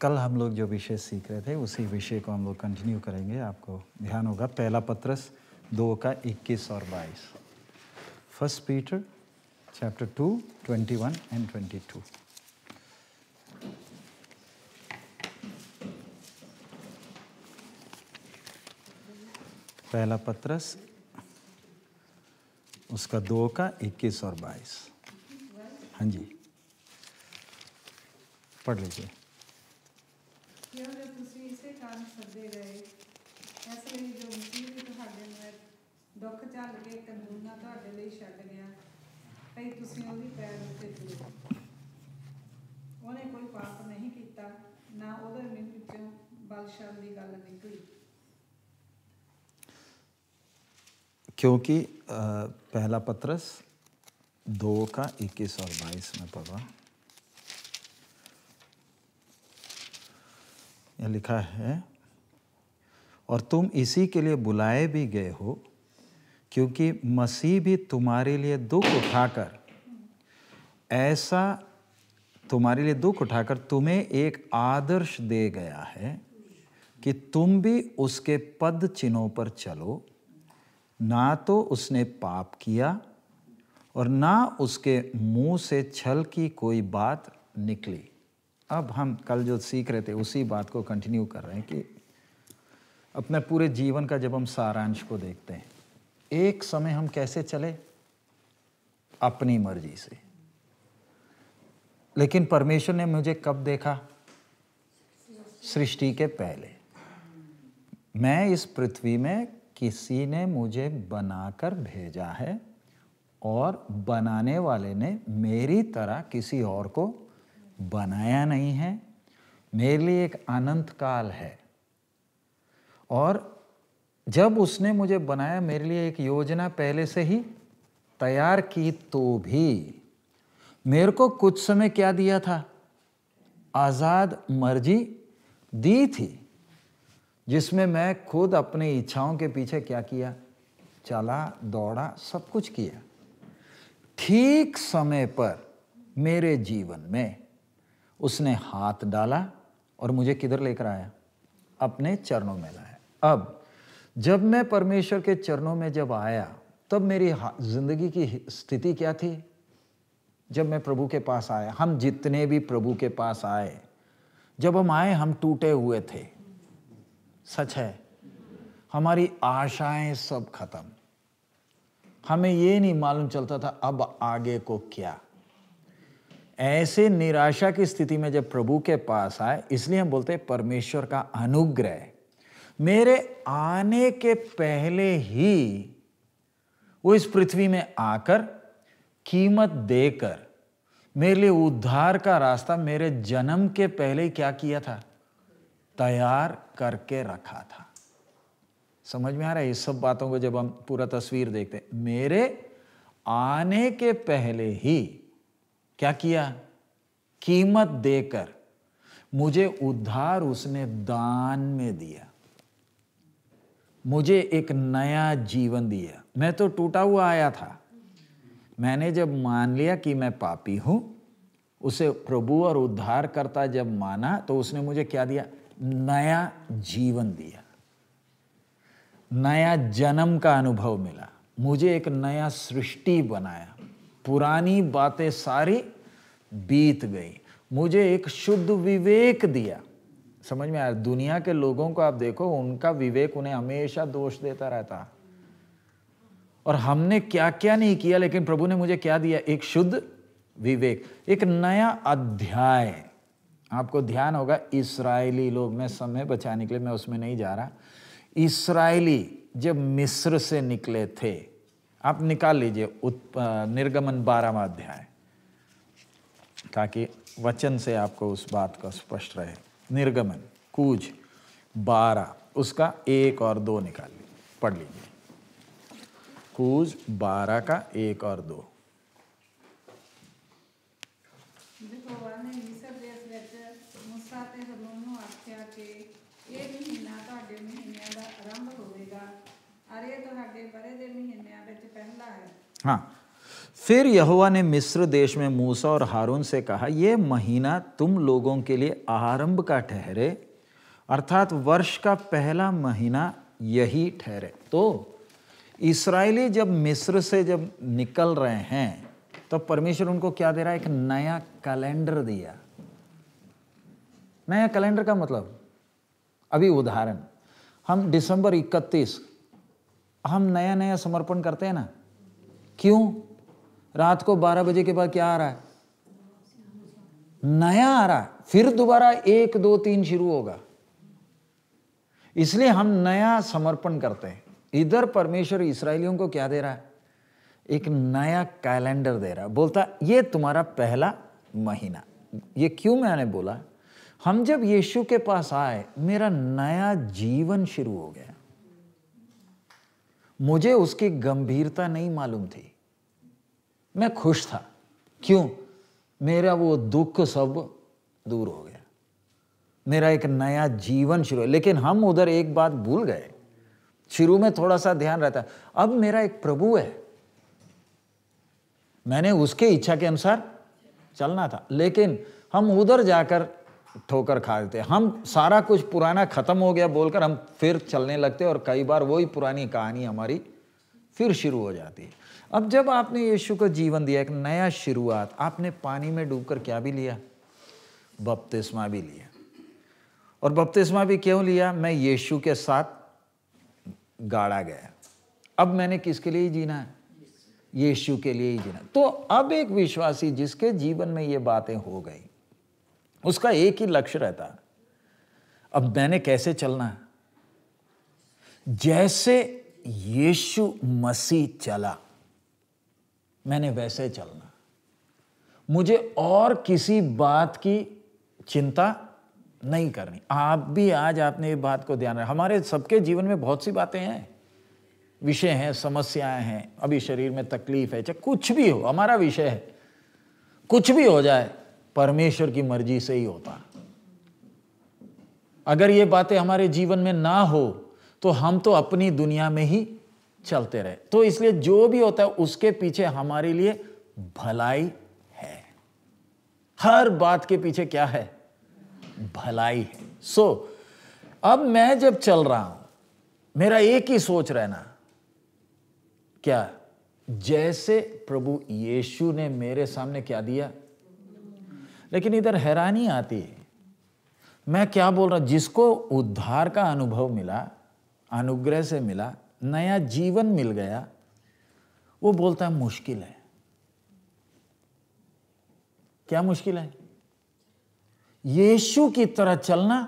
कल हम लोग जो विषय सीख रहे थे उसी विषय को हम लोग कंटिन्यू करेंगे आपको ध्यान होगा पहला पत्रस दो का इक्कीस और बाईस first Peter twenty one 21 twenty 22. पहला पत्रस उसका दो का इक्कीस और बाईस हाँ जी पढ़ लीजिए ਕਿਉਂ ਜੋ ਤੁਸੀਂ ਇਸੇ ਕਾਰਨ ਸੱਦੇ ਗਏ ਇਸ ਲਈ ਜੋ ਮਸੀਹ ਵੀ ਤੁਹਾਡੇ ਨਾਲ ਦੁੱਖ ਝੱਲ ਕੇ ਕਾਨੂੰਨਾ ਤੁਹਾਡੇ ਲਈ ਛੱਡ ਗਿਆ ਭਈ ਤੁਸੀਂ ਉਹਦੀ ਪੈਰ ਉੱਤੇ ਤੁਰੋ ਉਹਨੇ ਕੋਈ ਪਾਪ ਨਹੀਂ ਕੀਤਾ ਨਾ ਉਹਦੇ ਮਨ ਵਿੱਚੋਂ ਬਲਸ਼ਾਲ ਦੀ ਗੱਲ ਨਿਕਲੀ क्योंकि पहला पत्रस दो का इक्कीस और बाईस में पढ़ा लिखा है और तुम इसी के लिए बुलाए भी गए हो क्योंकि मसीह भी तुम्हारे लिए दुख उठाकर ऐसा तुम्हारे लिए दुख उठाकर तुम्हें एक आदर्श दे गया है कि तुम भी उसके पद चिन्हों पर चलो ना तो उसने पाप किया और ना उसके मुंह से छल की कोई बात निकली अब हम कल जो सीख रहे थे उसी बात को कंटिन्यू कर रहे हैं कि अपने पूरे जीवन का जब हम सारांश को देखते हैं एक समय हम कैसे चले अपनी मर्जी से लेकिन परमेश्वर ने मुझे कब देखा सृष्टि के पहले मैं इस पृथ्वी में किसी ने मुझे बनाकर भेजा है और बनाने वाले ने मेरी तरह किसी और को बनाया नहीं है मेरे लिए एक अनंत काल है और जब उसने मुझे बनाया मेरे लिए एक योजना पहले से ही तैयार की तो भी मेरे को कुछ समय क्या दिया था आज़ाद मर्जी दी थी जिसमें मैं खुद अपनी इच्छाओं के पीछे क्या किया चला दौड़ा सब कुछ किया ठीक समय पर मेरे जीवन में उसने हाथ डाला और मुझे किधर लेकर आया अपने चरणों में लाया अब जब मैं परमेश्वर के चरणों में जब आया तब मेरी जिंदगी की स्थिति क्या थी जब मैं प्रभु के पास आया हम जितने भी प्रभु के पास आए जब हम आए हम टूटे हुए थे सच है हमारी आशाएं सब खत्म हमें ये नहीं मालूम चलता था अब आगे को क्या ऐसे निराशा की स्थिति में जब प्रभु के पास आए इसलिए हम बोलते हैं परमेश्वर का अनुग्रह मेरे आने के पहले ही वो इस पृथ्वी में आकर कीमत देकर मेरे लिए उद्धार का रास्ता मेरे जन्म के पहले ही क्या किया था तैयार करके रखा था समझ में आ रहा है इस सब बातों को जब हम पूरा तस्वीर देखते हैं मेरे आने के पहले ही क्या किया कीमत देकर मुझे उद्धार उसने दान में दिया मुझे एक नया जीवन दिया मैं तो टूटा हुआ आया था मैंने जब मान लिया कि मैं पापी हूं उसे प्रभु और उद्धार करता जब माना तो उसने मुझे क्या दिया नया जीवन दिया नया जन्म का अनुभव मिला मुझे एक नया सृष्टि बनाया पुरानी बातें सारी बीत गई मुझे एक शुद्ध विवेक दिया समझ में आया दुनिया के लोगों को आप देखो उनका विवेक उन्हें हमेशा दोष देता रहता और हमने क्या क्या नहीं किया लेकिन प्रभु ने मुझे क्या दिया एक शुद्ध विवेक एक नया अध्याय आपको ध्यान होगा इसराइली लोग मैं समय बचाने के लिए मैं उसमें नहीं जा रहा इसराइली जब मिस्र से निकले थे आप निकाल लीजिए निर्गमन बारहवा अध्याय ताकि वचन से आपको उस बात का स्पष्ट रहे निर्गमन कूज बारह उसका एक और दो निकाल लीजिए पढ़ लीजिए कूज बारह का एक और दो हाँ फिर यहुआ ने मिस्र देश में मूसा और हारून से कहा यह महीना तुम लोगों के लिए आरंभ का ठहरे अर्थात वर्ष का पहला महीना यही ठहरे तो इसराइली जब मिस्र से जब निकल रहे हैं तो परमेश्वर उनको क्या दे रहा है एक नया कैलेंडर दिया नया कैलेंडर का मतलब अभी उदाहरण हम दिसंबर 31 हम नया नया समर्पण करते हैं ना क्यों रात को 12 बजे के बाद क्या आ रहा है नया आ रहा है फिर दोबारा एक दो तीन शुरू होगा इसलिए हम नया समर्पण करते हैं इधर परमेश्वर इसराइलियों को क्या दे रहा है एक नया कैलेंडर दे रहा है बोलता ये तुम्हारा पहला महीना ये क्यों मैंने बोला हम जब यीशु के पास आए मेरा नया जीवन शुरू हो गया मुझे उसकी गंभीरता नहीं मालूम थी मैं खुश था क्यों मेरा वो दुख सब दूर हो गया मेरा एक नया जीवन शुरू लेकिन हम उधर एक बात भूल गए शुरू में थोड़ा सा ध्यान रहता अब मेरा एक प्रभु है मैंने उसके इच्छा के अनुसार चलना था लेकिन हम उधर जाकर ठोकर खा देते हम सारा कुछ पुराना खत्म हो गया बोलकर हम फिर चलने लगते और कई बार वही पुरानी कहानी हमारी फिर शुरू हो जाती है अब जब आपने यीशु को जीवन दिया एक नया शुरुआत आपने पानी में डूबकर क्या भी लिया बपतिस्मा भी लिया और बपतिस्मा भी क्यों लिया मैं यीशु के साथ गाड़ा गया अब मैंने किसके लिए ही जीना है यीशु के लिए ही जीना तो अब एक विश्वासी जिसके जीवन में ये बातें हो गई उसका एक ही लक्ष्य रहता अब मैंने कैसे चलना जैसे यीशु मसीह चला मैंने वैसे चलना मुझे और किसी बात की चिंता नहीं करनी आप भी आज आपने ये बात को ध्यान रखा हमारे सबके जीवन में बहुत सी बातें हैं विषय हैं समस्याएं हैं अभी शरीर में तकलीफ है चाहे कुछ भी हो हमारा विषय है कुछ भी हो जाए परमेश्वर की मर्जी से ही होता अगर ये बातें हमारे जीवन में ना हो तो हम तो अपनी दुनिया में ही चलते रहे तो इसलिए जो भी होता है उसके पीछे हमारे लिए भलाई है हर बात के पीछे क्या है भलाई है सो so, अब मैं जब चल रहा हूं मेरा एक ही सोच रहना क्या जैसे प्रभु यीशु ने मेरे सामने क्या दिया लेकिन इधर हैरानी आती है मैं क्या बोल रहा जिसको उद्धार का अनुभव मिला अनुग्रह से मिला नया जीवन मिल गया वो बोलता है मुश्किल है क्या मुश्किल है यीशु की तरह चलना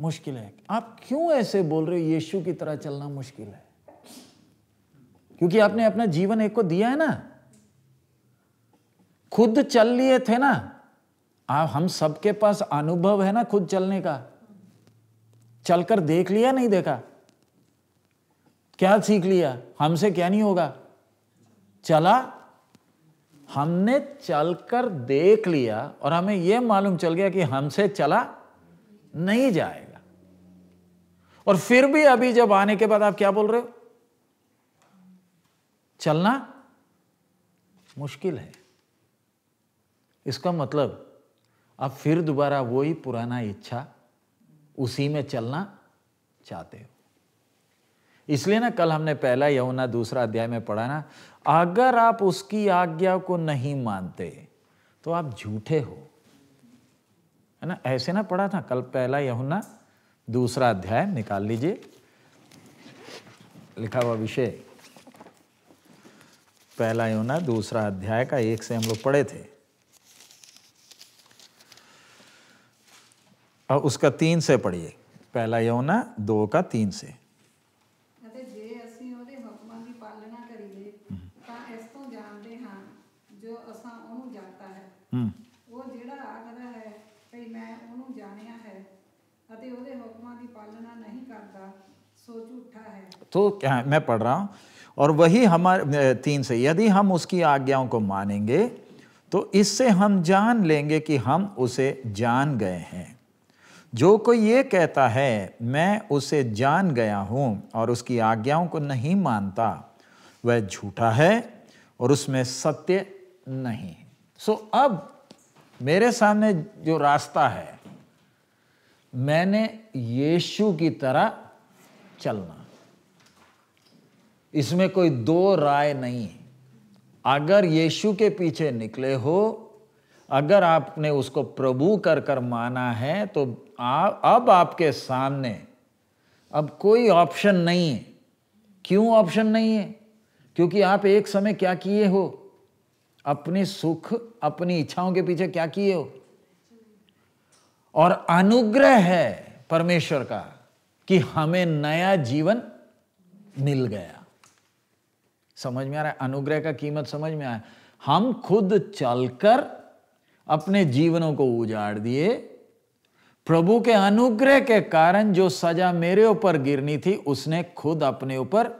मुश्किल है आप क्यों ऐसे बोल रहे हो यीशु की तरह चलना मुश्किल है क्योंकि आपने अपना जीवन एक को दिया है ना खुद चल लिए थे ना आप हम सबके पास अनुभव है ना खुद चलने का चलकर देख लिया नहीं देखा क्या सीख लिया हमसे क्या नहीं होगा चला हमने चलकर देख लिया और हमें यह मालूम चल गया कि हमसे चला नहीं जाएगा और फिर भी अभी जब आने के बाद आप क्या बोल रहे हो चलना मुश्किल है इसका मतलब आप फिर दोबारा वही पुराना इच्छा उसी में चलना चाहते हो इसलिए ना कल हमने पहला यमुना दूसरा अध्याय में पढ़ा ना अगर आप उसकी आज्ञा को नहीं मानते तो आप झूठे हो है ना ऐसे ना पढ़ा था कल पहला यमुना दूसरा अध्याय निकाल लीजिए लिखा हुआ विषय पहला यमुना दूसरा अध्याय का एक से हम लोग पढ़े थे और उसका तीन से पढ़िए पहला यमुना दो का तीन से ਉਹ ਜਿਹੜਾ ਆਖਦਾ ਹੈ ਭਈ ਮੈਂ ਉਹਨੂੰ ਜਾਣਿਆ ਹੈ ਅਤੇ ਉਹਦੇ ਹੁਕਮਾਂ ਦੀ ਪਾਲਣਾ ਨਹੀਂ ਕਰਦਾ ਸੋ ਝੂਠਾ मैं पढ़ रहा हूँ और वही हमारे तीन से यदि हम उसकी आज्ञाओं को मानेंगे तो इससे हम जान लेंगे कि हम उसे जान गए हैं जो कोई ये कहता है मैं उसे जान गया हूँ और उसकी आज्ञाओं को नहीं मानता वह झूठा है और उसमें सत्य नहीं है सो अब मेरे सामने जो रास्ता है मैंने यीशु की तरह चलना इसमें कोई दो राय नहीं है अगर यीशु के पीछे निकले हो अगर आपने उसको प्रभु कर कर माना है तो आ, अब आपके सामने अब कोई ऑप्शन नहीं है क्यों ऑप्शन नहीं है क्योंकि आप एक समय क्या किए हो अपने सुख अपनी इच्छाओं के पीछे क्या किए हो और अनुग्रह है परमेश्वर का कि हमें नया जीवन मिल गया समझ में आ रहा है अनुग्रह का कीमत समझ में आया हम खुद चलकर अपने जीवनों को उजाड़ दिए प्रभु के अनुग्रह के कारण जो सजा मेरे ऊपर गिरनी थी उसने खुद अपने ऊपर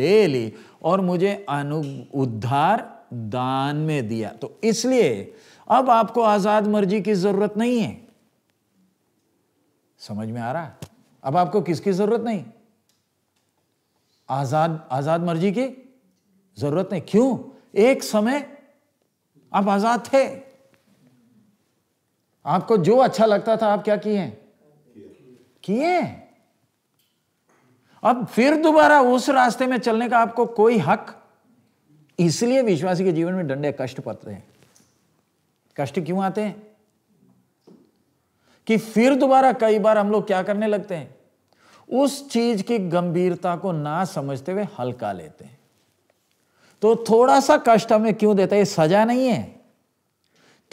ले ली और मुझे अनु उद्धार दान में दिया तो इसलिए अब आपको आजाद मर्जी की जरूरत नहीं है समझ में आ रहा है अब आपको किसकी जरूरत नहीं आजाद आजाद मर्जी की जरूरत नहीं क्यों एक समय आप आजाद थे आपको जो अच्छा लगता था आप क्या किए किए अब फिर दोबारा उस रास्ते में चलने का आपको कोई हक इसलिए विश्वासी के जीवन में डंडे कष्ट पड़ते हैं कष्ट क्यों आते हैं कि फिर दोबारा कई बार हम लोग क्या करने लगते हैं उस चीज की गंभीरता को ना समझते हुए हल्का लेते हैं तो थोड़ा सा कष्ट हमें क्यों देता है ये सजा नहीं है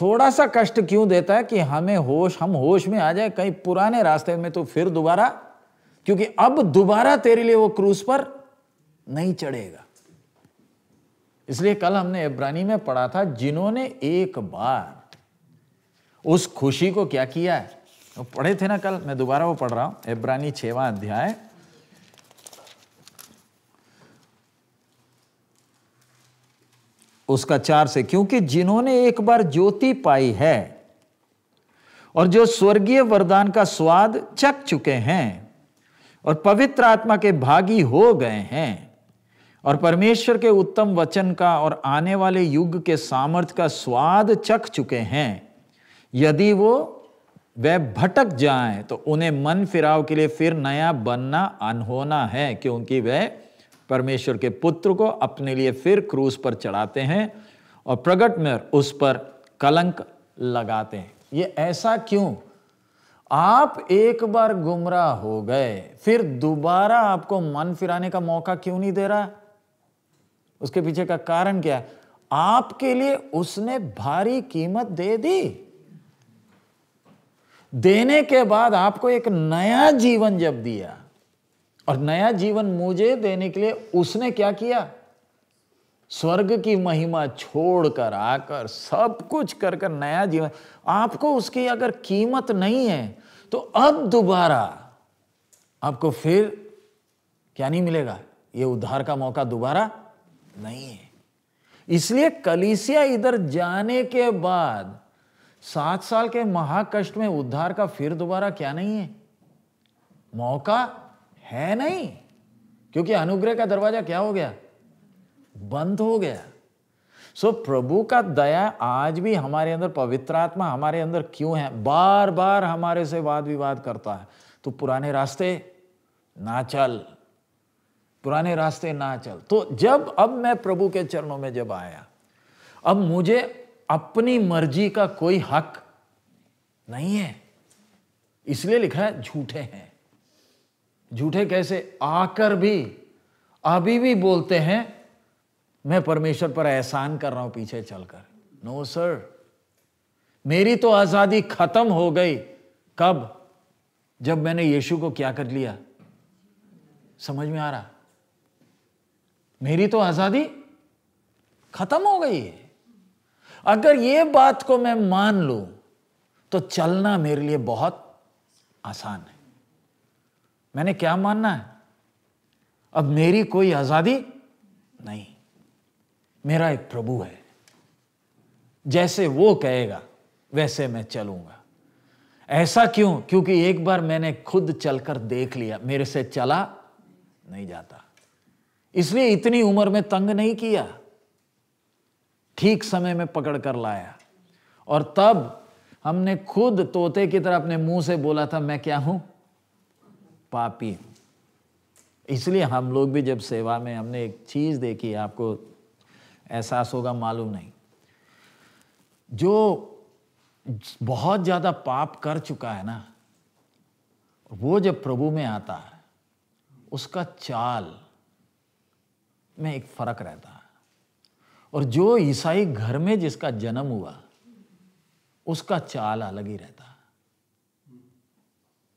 थोड़ा सा कष्ट क्यों देता है कि हमें होश हम होश में आ जाए कहीं पुराने रास्ते में तो फिर दोबारा क्योंकि अब दोबारा तेरे लिए वो क्रूज पर नहीं चढ़ेगा इसलिए कल हमने इब्रानी में पढ़ा था जिन्होंने एक बार उस खुशी को क्या किया है तो पढ़े थे ना कल मैं दोबारा वो पढ़ रहा हूं इब्रानी छवा अध्याय उसका चार से क्योंकि जिन्होंने एक बार ज्योति पाई है और जो स्वर्गीय वरदान का स्वाद चख चुके हैं और पवित्र आत्मा के भागी हो गए हैं और परमेश्वर के उत्तम वचन का और आने वाले युग के सामर्थ्य का स्वाद चख चुके हैं यदि वो वह भटक जाए तो उन्हें मन फिराव के लिए फिर नया बनना अनहोना है क्योंकि वह परमेश्वर के पुत्र को अपने लिए फिर क्रूस पर चढ़ाते हैं और प्रगट में उस पर कलंक लगाते हैं ये ऐसा क्यों आप एक बार गुमराह हो गए फिर दोबारा आपको मन फिराने का मौका क्यों नहीं दे रहा है उसके पीछे का कारण क्या है आपके लिए उसने भारी कीमत दे दी देने के बाद आपको एक नया जीवन जब दिया और नया जीवन मुझे देने के लिए उसने क्या किया स्वर्ग की महिमा छोड़कर आकर सब कुछ कर कर नया जीवन आपको उसकी अगर कीमत नहीं है तो अब दोबारा आपको फिर क्या नहीं मिलेगा ये उद्धार का मौका दोबारा नहीं है इसलिए कलीसिया इधर जाने के बाद सात साल के महाकष्ट में उद्धार का फिर दोबारा क्या नहीं है मौका है नहीं क्योंकि अनुग्रह का दरवाजा क्या हो गया बंद हो गया सो so, प्रभु का दया आज भी हमारे अंदर पवित्र आत्मा हमारे अंदर क्यों है बार बार हमारे से वाद विवाद करता है तो पुराने रास्ते ना चल पुराने रास्ते ना चल तो जब अब मैं प्रभु के चरणों में जब आया अब मुझे अपनी मर्जी का कोई हक नहीं है इसलिए लिखा है झूठे हैं झूठे कैसे आकर भी अभी भी बोलते हैं मैं परमेश्वर पर एहसान कर रहा हूं पीछे चलकर नो सर मेरी तो आजादी खत्म हो गई कब जब मैंने यीशु को क्या कर लिया समझ में आ रहा मेरी तो आज़ादी खत्म हो गई है अगर ये बात को मैं मान लू तो चलना मेरे लिए बहुत आसान है मैंने क्या मानना है अब मेरी कोई आज़ादी नहीं मेरा एक प्रभु है जैसे वो कहेगा वैसे मैं चलूंगा ऐसा क्यों क्योंकि एक बार मैंने खुद चलकर देख लिया मेरे से चला नहीं जाता इसलिए इतनी उम्र में तंग नहीं किया ठीक समय में पकड़ कर लाया और तब हमने खुद तोते की तरह अपने मुंह से बोला था मैं क्या हूं पापी हूं इसलिए हम लोग भी जब सेवा में हमने एक चीज देखी आपको एहसास होगा मालूम नहीं जो बहुत ज्यादा पाप कर चुका है ना वो जब प्रभु में आता है उसका चाल में एक फर्क रहता है और जो ईसाई घर में जिसका जन्म हुआ उसका चाल अलग ही रहता है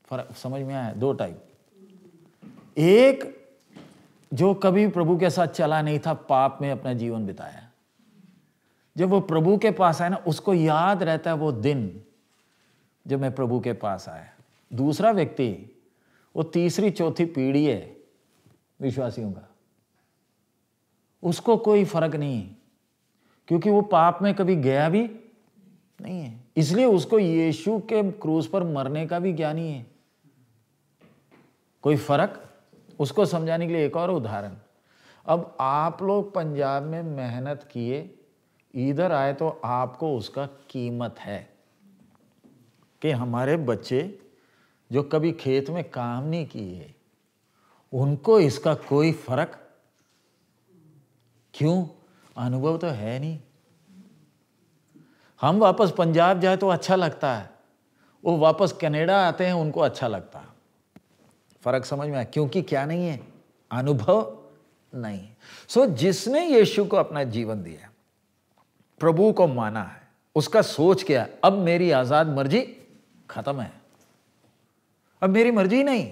फर्क समझ में आया दो टाइप एक जो कभी प्रभु के साथ चला नहीं था पाप में अपना जीवन बिताया जब वो प्रभु के पास आया ना उसको याद रहता है वो दिन जब मैं प्रभु के पास आया दूसरा व्यक्ति वो तीसरी चौथी पीढ़ी है विश्वासियों का उसको कोई फर्क नहीं है क्योंकि वो पाप में कभी गया भी नहीं है इसलिए उसको यीशु के क्रूस पर मरने का भी ज्ञान ही है कोई फर्क उसको समझाने के लिए एक और उदाहरण अब आप लोग पंजाब में मेहनत किए इधर आए तो आपको उसका कीमत है कि हमारे बच्चे जो कभी खेत में काम नहीं किए उनको इसका कोई फर्क क्यों अनुभव तो है नहीं हम वापस पंजाब जाए तो अच्छा लगता है वो वापस कनाडा आते हैं उनको अच्छा लगता है फर्क समझ में आया क्योंकि क्या नहीं है अनुभव नहीं सो जिसने यीशु को अपना जीवन दिया प्रभु को माना है उसका सोच क्या है अब मेरी आजाद मर्जी खत्म है अब मेरी मर्जी नहीं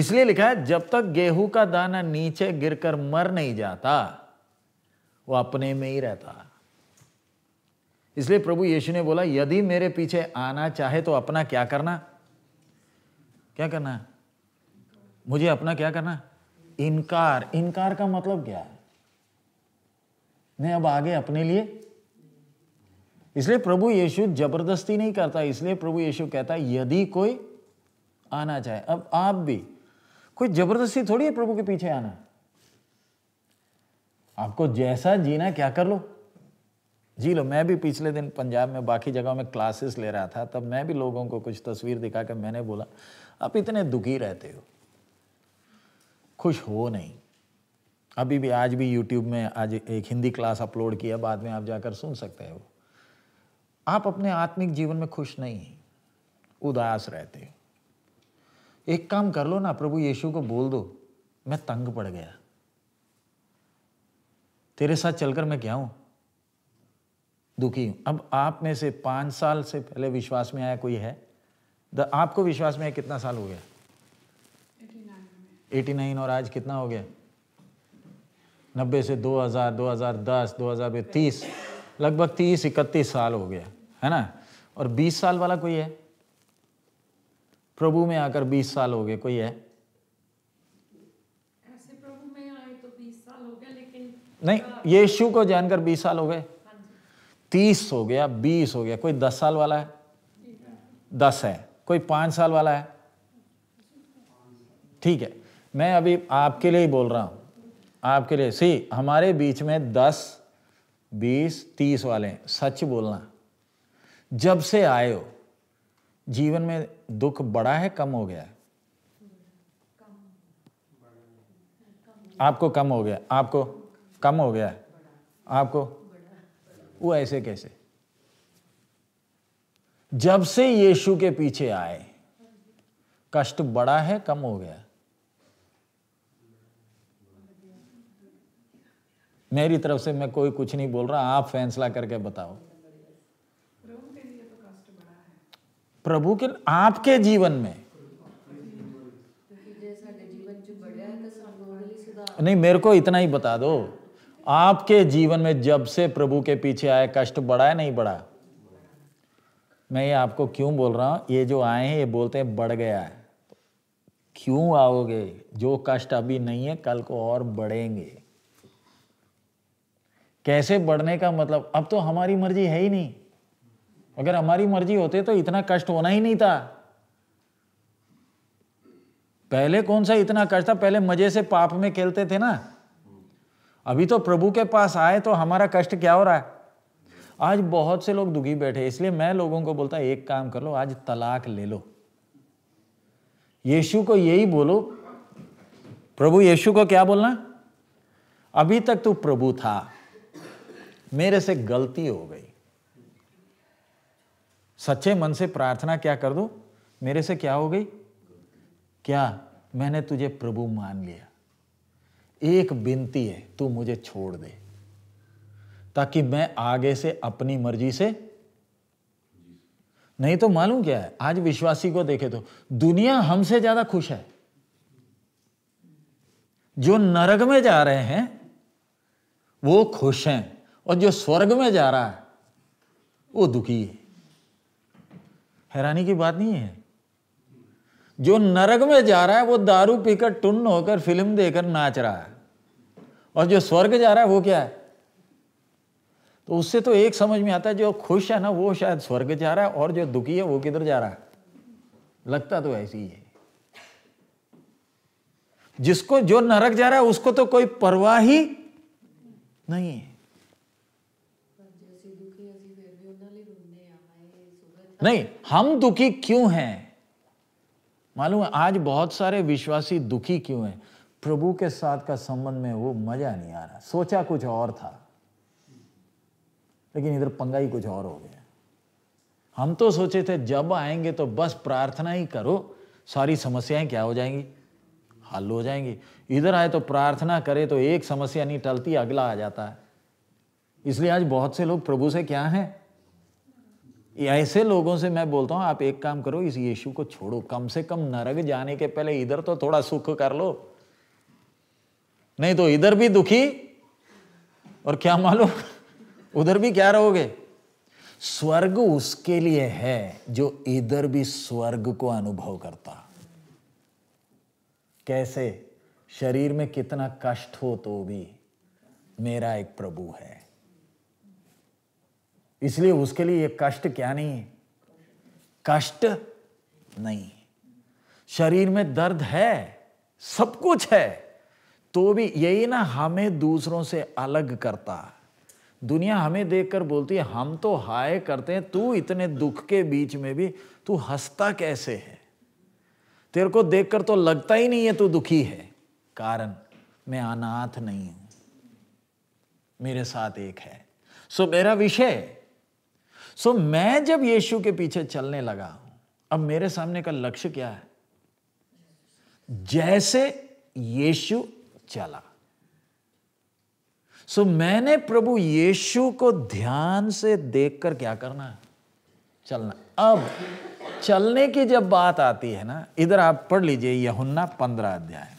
इसलिए लिखा है जब तक गेहूं का दाना नीचे गिरकर मर नहीं जाता वो अपने में ही रहता इसलिए प्रभु यीशु ने बोला यदि मेरे पीछे आना चाहे तो अपना क्या करना क्या करना मुझे अपना क्या करना इनकार इनकार का मतलब क्या है मैं अब आगे अपने लिए इसलिए प्रभु यीशु जबरदस्ती नहीं करता इसलिए प्रभु यीशु कहता यदि कोई आना चाहे अब आप भी कोई जबरदस्ती थोड़ी है प्रभु के पीछे आना आपको जैसा जीना क्या कर लो जी लो मैं भी पिछले दिन पंजाब में बाकी जगहों में क्लासेस ले रहा था तब मैं भी लोगों को कुछ तस्वीर दिखा कर मैंने बोला आप इतने दुखी रहते हो खुश हो नहीं अभी भी आज भी यूट्यूब में आज एक हिंदी क्लास अपलोड किया बाद में आप जाकर सुन सकते हो आप अपने आत्मिक जीवन में खुश नहीं उदास रहते हो एक काम कर लो ना प्रभु यीशु को बोल दो मैं तंग पड़ गया तेरे साथ चलकर मैं क्या हूं दुखी हूं अब आप में से पांच साल से पहले विश्वास में आया कोई है द आपको विश्वास में आया कितना साल हो गया एटी नाइन और आज कितना हो गया नब्बे से दो दो हजार हजार दस दो हजार तीस लगभग तीस इकतीस साल हो गया है ना और बीस साल वाला कोई है प्रभु में आकर 20 साल हो गए कोई है ऐसे प्रभु में आए तो 20 साल हो गया लेकिन नहीं यीशु को जानकर 20 साल हो गए 30 हाँ हो गया 20 हो गया कोई 10 साल वाला है 10 है कोई 5 साल वाला है ठीक है मैं अभी आपके लिए ही बोल रहा हूं आपके लिए सी हमारे बीच में दस बीस तीस वाले सच बोलना जब से आए हो जीवन में दुख बड़ा है कम हो गया है आपको कम हो गया आपको कम हो गया है आपको वो ऐसे कैसे जब से यीशु के पीछे आए कष्ट बड़ा है कम हो गया मेरी तरफ से मैं कोई कुछ नहीं बोल रहा आप फैसला करके बताओ प्रभु के आपके जीवन में नहीं मेरे को इतना ही बता दो आपके जीवन में जब से प्रभु के पीछे आए कष्ट बढ़ा है नहीं बढ़ा मैं ये आपको क्यों बोल रहा हूं ये जो आए हैं ये बोलते हैं बढ़ गया है क्यों आओगे जो कष्ट अभी नहीं है कल को और बढ़ेंगे कैसे बढ़ने का मतलब अब तो हमारी मर्जी है ही नहीं अगर हमारी मर्जी होते तो इतना कष्ट होना ही नहीं था पहले कौन सा इतना कष्ट था पहले मजे से पाप में खेलते थे ना अभी तो प्रभु के पास आए तो हमारा कष्ट क्या हो रहा है आज बहुत से लोग दुखी बैठे इसलिए मैं लोगों को बोलता एक काम कर लो आज तलाक ले लो यीशु को यही बोलो प्रभु यीशु को क्या बोलना अभी तक तू प्रभु था मेरे से गलती हो गई सच्चे मन से प्रार्थना क्या कर दो मेरे से क्या हो गई क्या मैंने तुझे प्रभु मान लिया एक बिनती है तू मुझे छोड़ दे ताकि मैं आगे से अपनी मर्जी से नहीं तो मालूम क्या है आज विश्वासी को देखे तो दुनिया हमसे ज्यादा खुश है जो नरक में जा रहे हैं वो खुश हैं और जो स्वर्ग में जा रहा है वो दुखी है हैरानी की बात नहीं है जो नरक में जा रहा है वो दारू पीकर टुन्न होकर फिल्म देकर नाच रहा है और जो स्वर्ग जा रहा है वो क्या है तो उससे तो एक समझ में आता है जो खुश है ना वो शायद स्वर्ग जा रहा है और जो दुखी है वो किधर जा रहा है लगता तो ऐसी ही है जिसको जो नरक जा रहा है उसको तो कोई परवाह ही नहीं है नहीं हम दुखी क्यों हैं मालूम है आज बहुत सारे विश्वासी दुखी क्यों हैं प्रभु के साथ का संबंध में वो मजा नहीं आ रहा सोचा कुछ और था लेकिन इधर पंगा ही कुछ और हो गया हम तो सोचे थे जब आएंगे तो बस प्रार्थना ही करो सारी समस्याएं क्या हो जाएंगी हल हो जाएंगी इधर आए तो प्रार्थना करे तो एक समस्या नहीं टलती अगला आ जाता है इसलिए आज बहुत से लोग प्रभु से क्या हैं ऐसे लोगों से मैं बोलता हूं आप एक काम करो इस यीशु को छोड़ो कम से कम नरक जाने के पहले इधर तो थोड़ा सुख कर लो नहीं तो इधर भी दुखी और क्या मालूम उधर भी क्या रहोगे स्वर्ग उसके लिए है जो इधर भी स्वर्ग को अनुभव करता कैसे शरीर में कितना कष्ट हो तो भी मेरा एक प्रभु है इसलिए उसके लिए ये कष्ट क्या नहीं है कष्ट नहीं शरीर में दर्द है सब कुछ है तो भी यही ना हमें दूसरों से अलग करता दुनिया हमें देखकर बोलती है हम तो हाय करते हैं तू इतने दुख के बीच में भी तू हंसता कैसे है तेरे को देखकर तो लगता ही नहीं है तू दुखी है कारण मैं अनाथ नहीं हूं मेरे साथ एक है सो मेरा विषय सो मैं जब यीशु के पीछे चलने लगा अब मेरे सामने का लक्ष्य क्या है जैसे यीशु चला सो मैंने प्रभु यीशु को ध्यान से देखकर क्या करना है चलना अब चलने की जब बात आती है ना इधर आप पढ़ लीजिए यहुन्ना पंद्रह अध्याय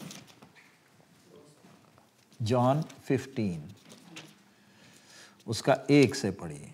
जॉन फिफ्टीन उसका एक से पढ़िए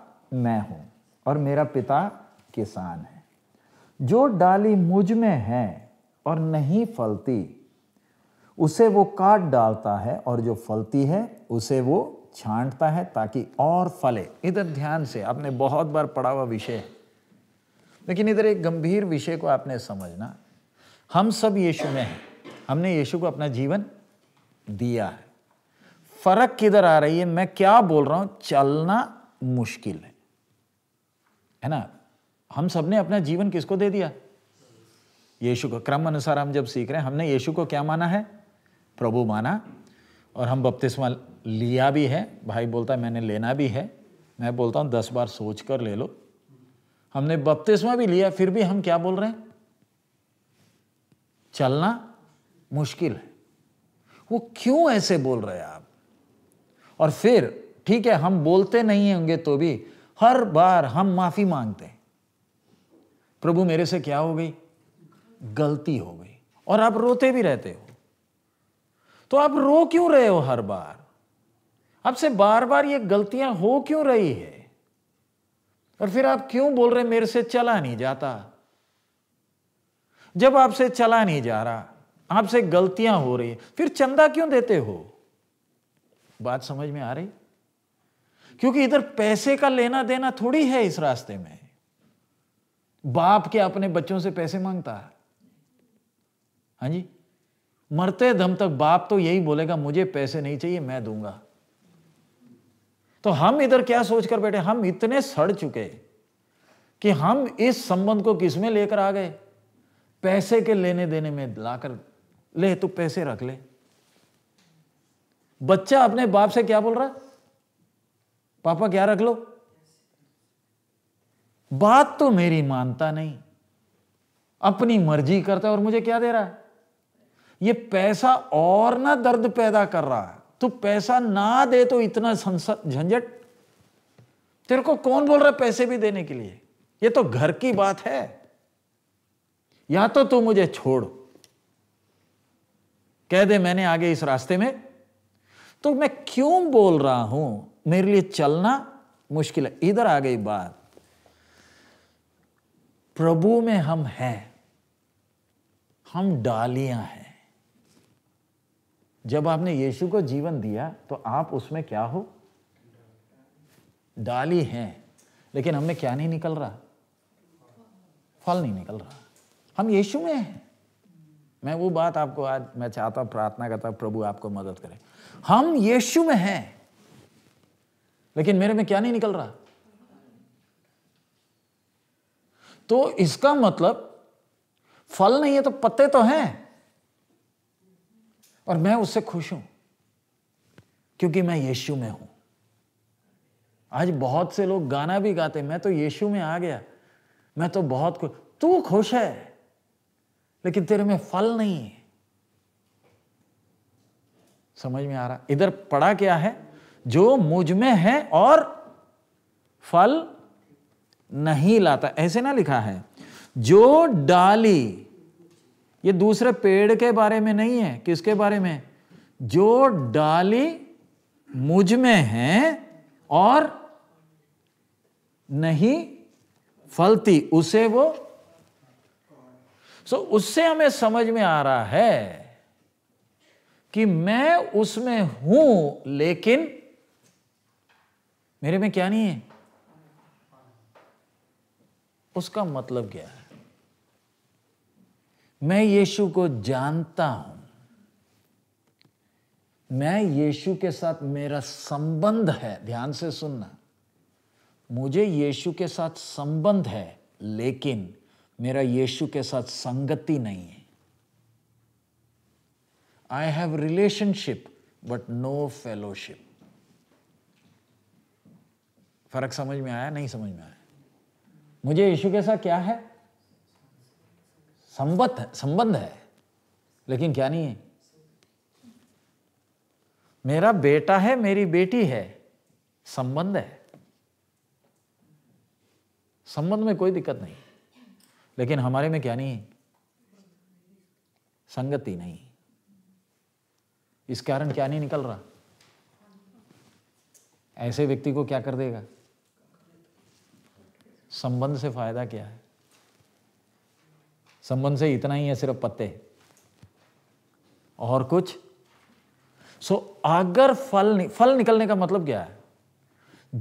मैं हूं और मेरा पिता किसान है जो डाली मुझ में है और नहीं फलती उसे वो काट डालता है और जो फलती है उसे वो छांटता है ताकि और फले इधर ध्यान से आपने बहुत बार पढ़ा हुआ विषय लेकिन इधर एक गंभीर विषय को आपने समझना हम सब यीशु में हैं हमने यीशु को अपना जीवन दिया है फर्क किधर आ रही है मैं क्या बोल रहा हूं चलना मुश्किल है है ना हम सब ने अपना जीवन किसको दे दिया यीशु को क्रम अनुसार हम जब सीख रहे हैं हमने यीशु को क्या माना है प्रभु माना और हम बपतिस्मा लिया भी है भाई बोलता है मैंने लेना भी है मैं बोलता हूँ दस बार सोच कर ले लो हमने बपतिस्मा भी लिया फिर भी हम क्या बोल रहे हैं चलना मुश्किल है वो क्यों ऐसे बोल रहे हैं आप और फिर ठीक है हम बोलते नहीं होंगे तो भी हर बार हम माफी मांगते हैं प्रभु मेरे से क्या हो गई गलती हो गई और आप रोते भी रहते हो तो आप रो क्यों रहे हो हर बार आपसे बार बार ये गलतियां हो क्यों रही है और फिर आप क्यों बोल रहे मेरे से चला नहीं जाता जब आपसे चला नहीं जा रहा आपसे गलतियां हो रही है फिर चंदा क्यों देते हो बात समझ में आ रही क्योंकि इधर पैसे का लेना देना थोड़ी है इस रास्ते में बाप के अपने बच्चों से पैसे मांगता है हाँ जी मरते दम तक बाप तो यही बोलेगा मुझे पैसे नहीं चाहिए मैं दूंगा तो हम इधर क्या सोचकर बैठे हम इतने सड़ चुके कि हम इस संबंध को किसमें लेकर आ गए पैसे के लेने देने में लाकर ले तो पैसे रख ले बच्चा अपने बाप से क्या बोल रहा है पापा क्या रख लो बात तो मेरी मानता नहीं अपनी मर्जी करता है और मुझे क्या दे रहा है ये पैसा और ना दर्द पैदा कर रहा है तू पैसा ना दे तो इतना झंझट तेरे को कौन बोल रहा है पैसे भी देने के लिए ये तो घर की बात है या तो तू मुझे छोड़ कह दे मैंने आगे इस रास्ते में तो मैं क्यों बोल रहा हूं मेरे लिए चलना मुश्किल है इधर आ गई बात प्रभु में हम हैं हम डालियां हैं जब आपने यीशु को जीवन दिया तो आप उसमें क्या हो डाली हैं लेकिन हमें क्या नहीं निकल रहा फल नहीं निकल रहा हम यीशु में हैं मैं वो बात आपको आज मैं चाहता प्रार्थना करता प्रभु आपको मदद करे हम यीशु में हैं लेकिन मेरे में क्या नहीं निकल रहा तो इसका मतलब फल नहीं है तो पत्ते तो हैं और मैं उससे खुश हूं क्योंकि मैं यीशु में हूं आज बहुत से लोग गाना भी गाते मैं तो यीशु में आ गया मैं तो बहुत खुश तू खुश है लेकिन तेरे में फल नहीं है समझ में आ रहा इधर पड़ा क्या है जो मुझ में है और फल नहीं लाता ऐसे ना लिखा है जो डाली ये दूसरे पेड़ के बारे में नहीं है किसके बारे में जो डाली मुझ में है और नहीं फलती उसे वो सो उससे हमें समझ में आ रहा है कि मैं उसमें हूं लेकिन मेरे में क्या नहीं है उसका मतलब क्या है मैं यीशु को जानता हूं मैं यीशु के साथ मेरा संबंध है ध्यान से सुनना मुझे यीशु के साथ संबंध है लेकिन मेरा यीशु के साथ संगति नहीं है I have relationship but no fellowship फर्क समझ में आया नहीं समझ में आया मुझे यीशु के साथ क्या है संबंध संबंध है लेकिन क्या नहीं है मेरा बेटा है मेरी बेटी है संबंध है संबंध में कोई दिक्कत नहीं लेकिन हमारे में क्या नहीं है संगति नहीं इस कारण क्या नहीं निकल रहा ऐसे व्यक्ति को क्या कर देगा संबंध से फायदा क्या है संबंध से इतना ही है सिर्फ पत्ते और कुछ सो so, अगर फल नि, फल निकलने का मतलब क्या है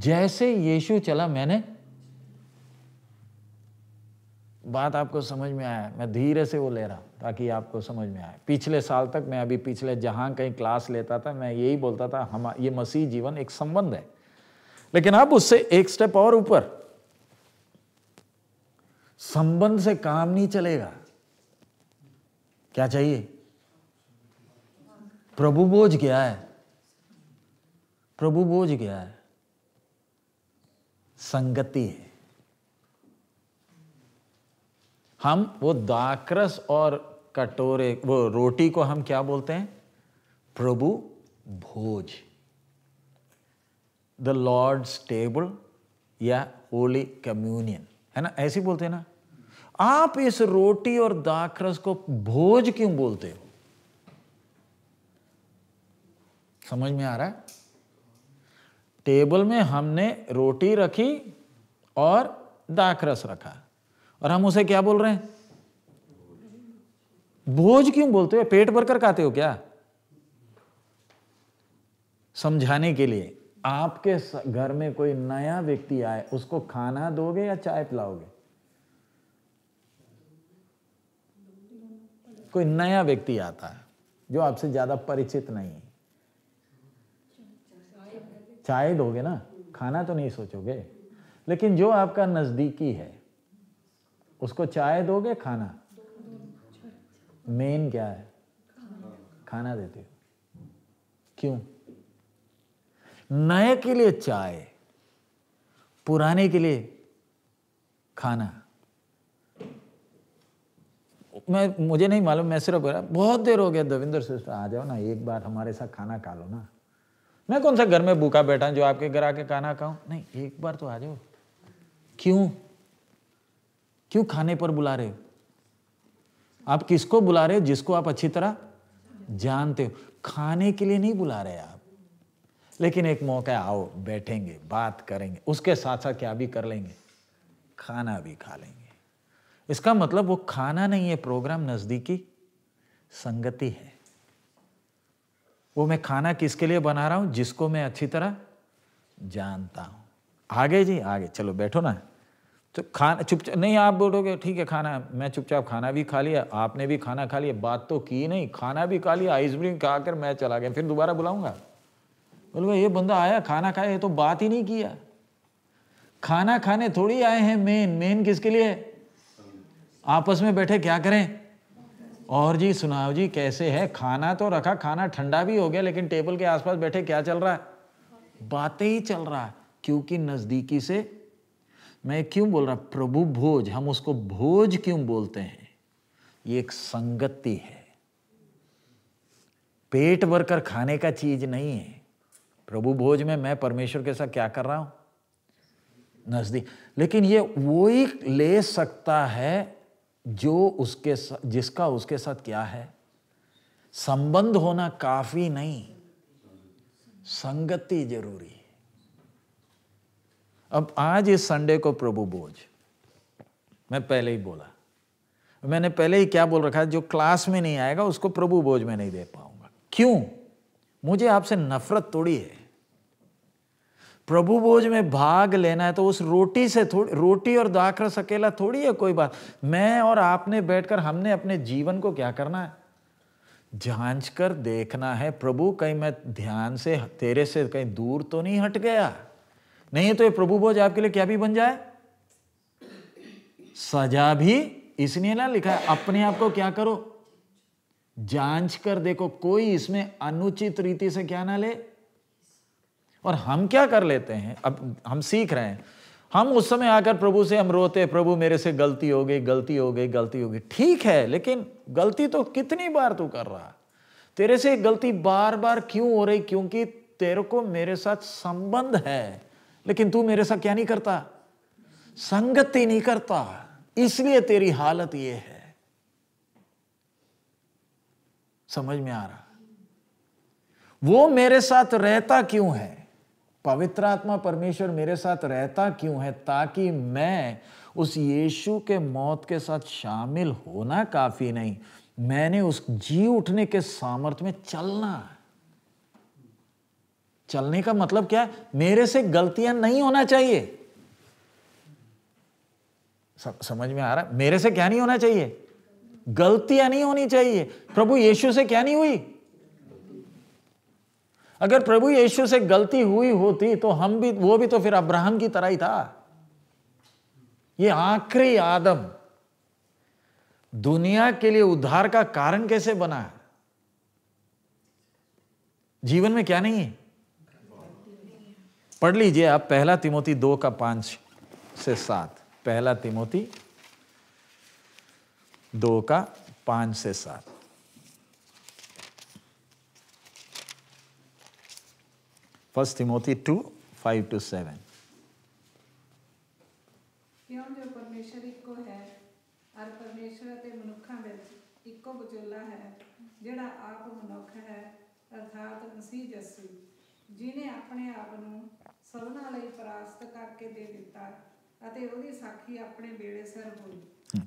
जैसे यीशु चला मैंने बात आपको समझ में आया मैं धीरे से वो ले रहा ताकि आपको समझ में आए पिछले साल तक मैं अभी पिछले जहां कहीं क्लास लेता था मैं यही बोलता था हम ये मसीह जीवन एक संबंध है लेकिन अब उससे एक स्टेप और ऊपर संबंध से काम नहीं चलेगा क्या चाहिए प्रभु बोझ क्या है प्रभु बोझ क्या है संगति है हम वो दाकरस और कटोरे वो रोटी को हम क्या बोलते हैं प्रभु भोज द लॉर्ड्स टेबल या होली कम्युनियन है ना ऐसे बोलते हैं ना आप इस रोटी और दाखरस को भोज क्यों बोलते हो समझ में आ रहा है टेबल में हमने रोटी रखी और दाखरस रखा और हम उसे क्या बोल रहे हैं भोज क्यों बोलते हो पेट भरकर खाते हो क्या समझाने के लिए आपके घर में कोई नया व्यक्ति आए उसको खाना दोगे या चाय पिलाओगे कोई नया व्यक्ति आता है जो आपसे ज़्यादा परिचित नहीं है चाय दोगे ना खाना तो नहीं सोचोगे लेकिन जो आपका नज़दीकी है उसको चाय दोगे खाना मेन क्या है खाना देते हो क्यों नए के लिए चाय पुराने के लिए खाना मैं मुझे नहीं मालूम मैं सिर्फ बहुत देर हो गया दविंदर श्रेष्ठ आ जाओ ना एक बार हमारे साथ खाना खा लो ना मैं कौन सा घर में भूखा बैठा जो आपके घर आके खाना खाऊं नहीं एक बार तो आ जाओ क्यों क्यों खाने पर बुला रहे हो आप किसको बुला रहे हो जिसको आप अच्छी तरह जानते हो खाने के लिए नहीं बुला रहे आप लेकिन एक मौका आओ बैठेंगे बात करेंगे उसके साथ साथ क्या भी कर लेंगे खाना भी खा लेंगे इसका मतलब वो खाना नहीं है प्रोग्राम नज़दीकी संगति है वो मैं खाना किसके लिए बना रहा हूं जिसको मैं अच्छी तरह जानता हूं आगे जी आगे चलो बैठो ना तो खाना चुपचाप नहीं आप बोलोगे ठीक है खाना मैं चुपचाप खाना भी खा लिया आपने भी खाना खा लिया बात तो की नहीं खाना भी खा लिया आइसक्रीम खा कर मैं चला गया फिर दोबारा बुलाऊंगा बोल भाई ये बंदा आया खाना खाया तो बात ही नहीं किया खाना खाने थोड़ी आए हैं मेन मेन किसके लिए आपस में बैठे क्या करें और जी सुनाओ जी कैसे है खाना तो रखा खाना ठंडा भी हो गया लेकिन टेबल के आसपास बैठे क्या चल रहा है बातें ही चल रहा है क्योंकि नज़दीकी से मैं क्यों बोल रहा प्रभु भोज हम उसको भोज क्यों बोलते हैं ये एक संगति है पेट भरकर खाने का चीज नहीं है प्रभु भोज में मैं परमेश्वर के साथ क्या कर रहा हूं नजदीक लेकिन ये वो ही ले सकता है जो उसके जिसका उसके साथ क्या है संबंध होना काफी नहीं संगति जरूरी है अब आज इस संडे को प्रभु बोझ मैं पहले ही बोला मैंने पहले ही क्या बोल रखा है जो क्लास में नहीं आएगा उसको प्रभु बोझ में नहीं दे पाऊंगा क्यों मुझे आपसे नफरत थोड़ी है प्रभु भोज में भाग लेना है तो उस रोटी से थोड़ी रोटी और दाखरस अकेला थोड़ी है कोई बात मैं और आपने बैठकर हमने अपने जीवन को क्या करना है जांच कर देखना है प्रभु कहीं मैं ध्यान से तेरे से कहीं दूर तो नहीं हट गया नहीं तो ये प्रभु भोज आपके लिए क्या भी बन जाए सजा भी इसलिए ना लिखा है अपने आप को क्या करो जांच कर देखो कोई इसमें अनुचित रीति से क्या ना ले और हम क्या कर लेते हैं अब हम सीख रहे हैं हम उस समय आकर प्रभु से हम रोते प्रभु मेरे से गलती हो गई गलती हो गई गलती हो गई ठीक है लेकिन गलती तो कितनी बार तू कर रहा तेरे से गलती बार बार क्यों हो रही क्योंकि तेरे को मेरे साथ संबंध है लेकिन तू मेरे साथ क्या नहीं करता संगति नहीं करता इसलिए तेरी हालत ये है समझ में आ रहा वो मेरे साथ रहता क्यों है पवित्र आत्मा परमेश्वर मेरे साथ रहता क्यों है ताकि मैं उस यीशु के मौत के साथ शामिल होना काफ़ी नहीं मैंने उस जी उठने के सामर्थ्य में चलना है चलने का मतलब क्या है मेरे से गलतियां नहीं होना चाहिए समझ में आ रहा है मेरे से क्या नहीं होना चाहिए गलतियां नहीं होनी चाहिए प्रभु यीशु से क्या नहीं हुई अगर प्रभु यीशु से गलती हुई होती तो हम भी वो भी तो फिर अब्राहम की तरह ही था ये आखिरी आदम दुनिया के लिए उद्धार का कारण कैसे बना है जीवन में क्या नहीं है पढ़ लीजिए आप पहला तिमोती दो का पांच से सात पहला तिमोती दो का पांच से सात 1 Timothy 2 5 to 7. ਕਿਉਂ ਜੋ ਪਰਮੇਸ਼ਰ ਇੱਕੋ ਹੈ ਹਰ ਪਰਮੇਸ਼ਰ ਅਤੇ ਮਨੁੱਖਾਂ ਵਿੱਚ ਇੱਕੋ ਵਿਚੋਲਾ ਹੈ ਜਿਹੜਾ ਆਪ ਮਨੁੱਖ ਹੈ ਅਰਥਾਤ ਮਸੀਹ ਜੱਸੂ ਜਿਨੇ ਆਪਣੇ ਆਪ ਨੂੰ ਸਭਨਾਂ ਲਈ ਪ੍ਰਾਸਤ ਕਰਕੇ ਦੇ ਦਿੱਤਾ ਅਤੇ ਉਹਦੀ ਸਾਖੀ ਆਪਣੇ ਬੇੜੇ ਸਰ ਹੋਈ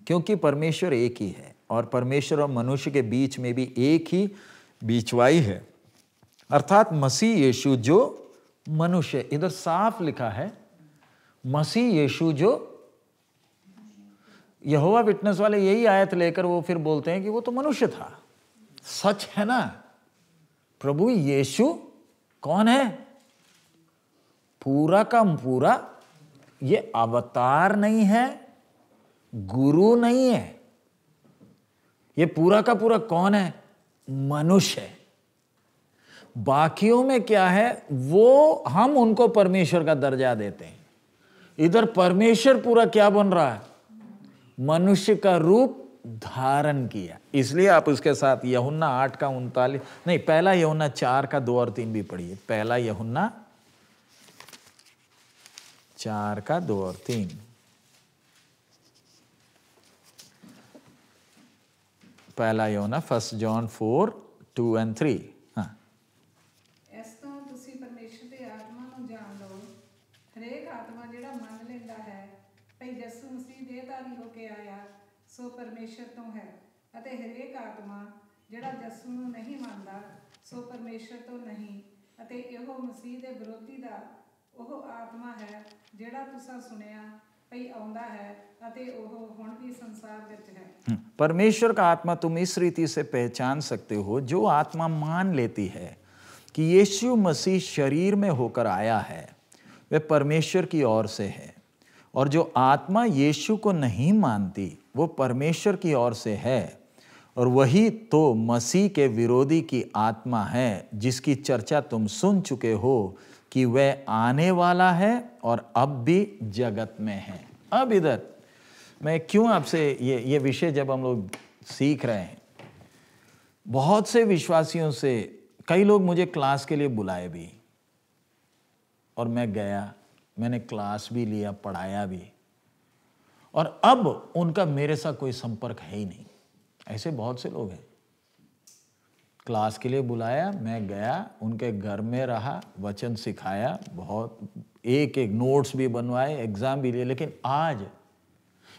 क्योंकि परमेश्वर एक ही है और परमेश्वर और मनुष्य के बीच में भी एक ही बीचवाई है अर्थात मसीह यीशु जो मनुष्य इधर साफ लिखा है मसीह यीशु जो यहोवा विटनेस वाले यही आयत लेकर वो फिर बोलते हैं कि वो तो मनुष्य था सच है ना प्रभु यीशु कौन है पूरा का पूरा ये अवतार नहीं है गुरु नहीं है ये पूरा का पूरा कौन है मनुष्य है बाकियों में क्या है वो हम उनको परमेश्वर का दर्जा देते हैं इधर परमेश्वर पूरा क्या बन रहा है मनुष्य का रूप धारण किया इसलिए आप उसके साथ यहुन्ना आठ का उनतालीस नहीं पहला यहुन्ना चार का दो और तीन भी पढ़िए पहला यहुन्ना चार का दो और तीन पहला यहुना first John four two and three ਪੁਰਸ਼ ਤੇ ਆਤਮਾ ਨੂੰ ਜਾਣ ਲਓ ਹਰੇਕ ਆਤਮਾ ਜਿਹੜਾ ਮੰਨ ਲੈਂਦਾ ਹੈ ਭਈ ਜਸੂ ਮਸੀਹ ਦੇਹਧਾਰੀ ਹੋ ਕੇ ਆਇਆ ਸੋ ਪਰਮੇਸ਼ਰ ਤੋਂ ਹੈ ਅਤੇ ਹਰੇਕ ਆਤਮਾ ਜਿਹੜਾ ਜਸੂ ਨੂੰ ਨਹੀਂ ਮੰਨਦਾ ਸੋ ਪਰਮੇਸ਼ਰ ਤੋਂ ਨਹੀਂ ਅਤੇ ਇਹੋ ਮਸੀਹ ਦੇ ਵਿਰੋਧੀ ਦਾ ਉਹ ਆਤਮਾ ਹੈ ਜਿਹੜਾ ਤੁਸੀਂ ਸੁਣਿਆ ਭਈ ਆਉਂਦਾ ਹੈ ਅਤੇ ਉਹ ਹੁਣ ਵੀ ਸੰਸਾਰ ਵਿੱਚ ਹੈ ਪਰਮੇਸ਼ਰ का ਆਤਮਾ तुम ਇਸ ਰੀਤੀ से ਪਹਿਚਾਨ ਸਕਤੇ ਹੋ ਜੋ ਆਤਮਾ मान लेती है कि यीशु मसीह शरीर में होकर आया है वह परमेश्वर की ओर से है और जो आत्मा यीशु को नहीं मानती वो परमेश्वर की ओर से है और वही तो मसीह के विरोधी की आत्मा है जिसकी चर्चा तुम सुन चुके हो कि वह आने वाला है और अब भी जगत में है अब इधर मैं क्यों आपसे ये ये विषय जब हम लोग सीख रहे हैं बहुत से विश्वासियों से कई लोग मुझे क्लास के लिए बुलाए भी और मैं गया मैंने क्लास भी लिया पढ़ाया भी और अब उनका मेरे साथ कोई संपर्क है ही नहीं ऐसे बहुत से लोग हैं क्लास के लिए बुलाया मैं गया उनके घर में रहा वचन सिखाया बहुत एक एक नोट्स भी बनवाए एग्ज़ाम भी लिए लेकिन आज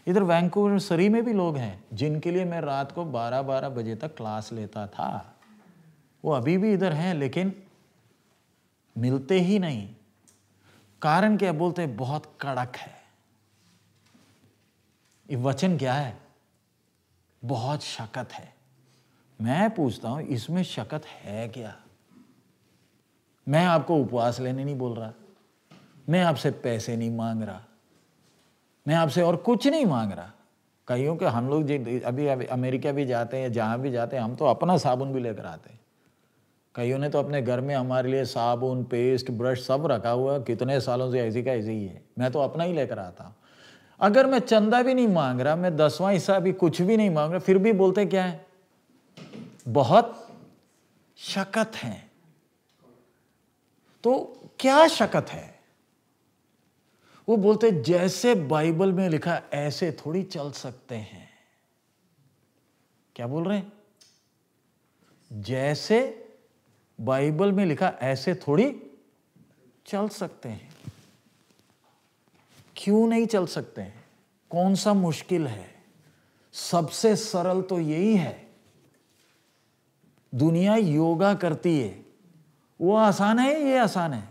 इधर वैंकूवर सरी में भी लोग हैं जिनके लिए मैं रात को 12-12 बजे तक क्लास लेता था वो अभी भी इधर हैं लेकिन मिलते ही नहीं कारण क्या बोलते हैं बहुत कड़क है ये वचन क्या है बहुत शकत है मैं पूछता हूं इसमें शकत है क्या मैं आपको उपवास लेने नहीं बोल रहा मैं आपसे पैसे नहीं मांग रहा मैं आपसे और कुछ नहीं मांग रहा कहीं के हम लोग अभी, अभी अमेरिका भी जाते हैं जहां भी जाते हैं हम तो अपना साबुन भी लेकर आते हैं कईयों ने तो अपने घर में हमारे लिए साबुन पेस्ट ब्रश सब रखा हुआ कितने सालों से ऐसी का ऐसी ही है मैं तो अपना ही लेकर आता हूँ अगर मैं चंदा भी नहीं मांग रहा मैं दसवां हिस्सा भी कुछ भी नहीं मांग रहा फिर भी बोलते क्या है बहुत शकत है तो क्या शकत है वो बोलते जैसे बाइबल में लिखा ऐसे थोड़ी चल सकते हैं क्या बोल रहे हैं जैसे बाइबल में लिखा ऐसे थोड़ी चल सकते हैं क्यों नहीं चल सकते हैं कौन सा मुश्किल है सबसे सरल तो यही है दुनिया योगा करती है वो आसान है ये आसान है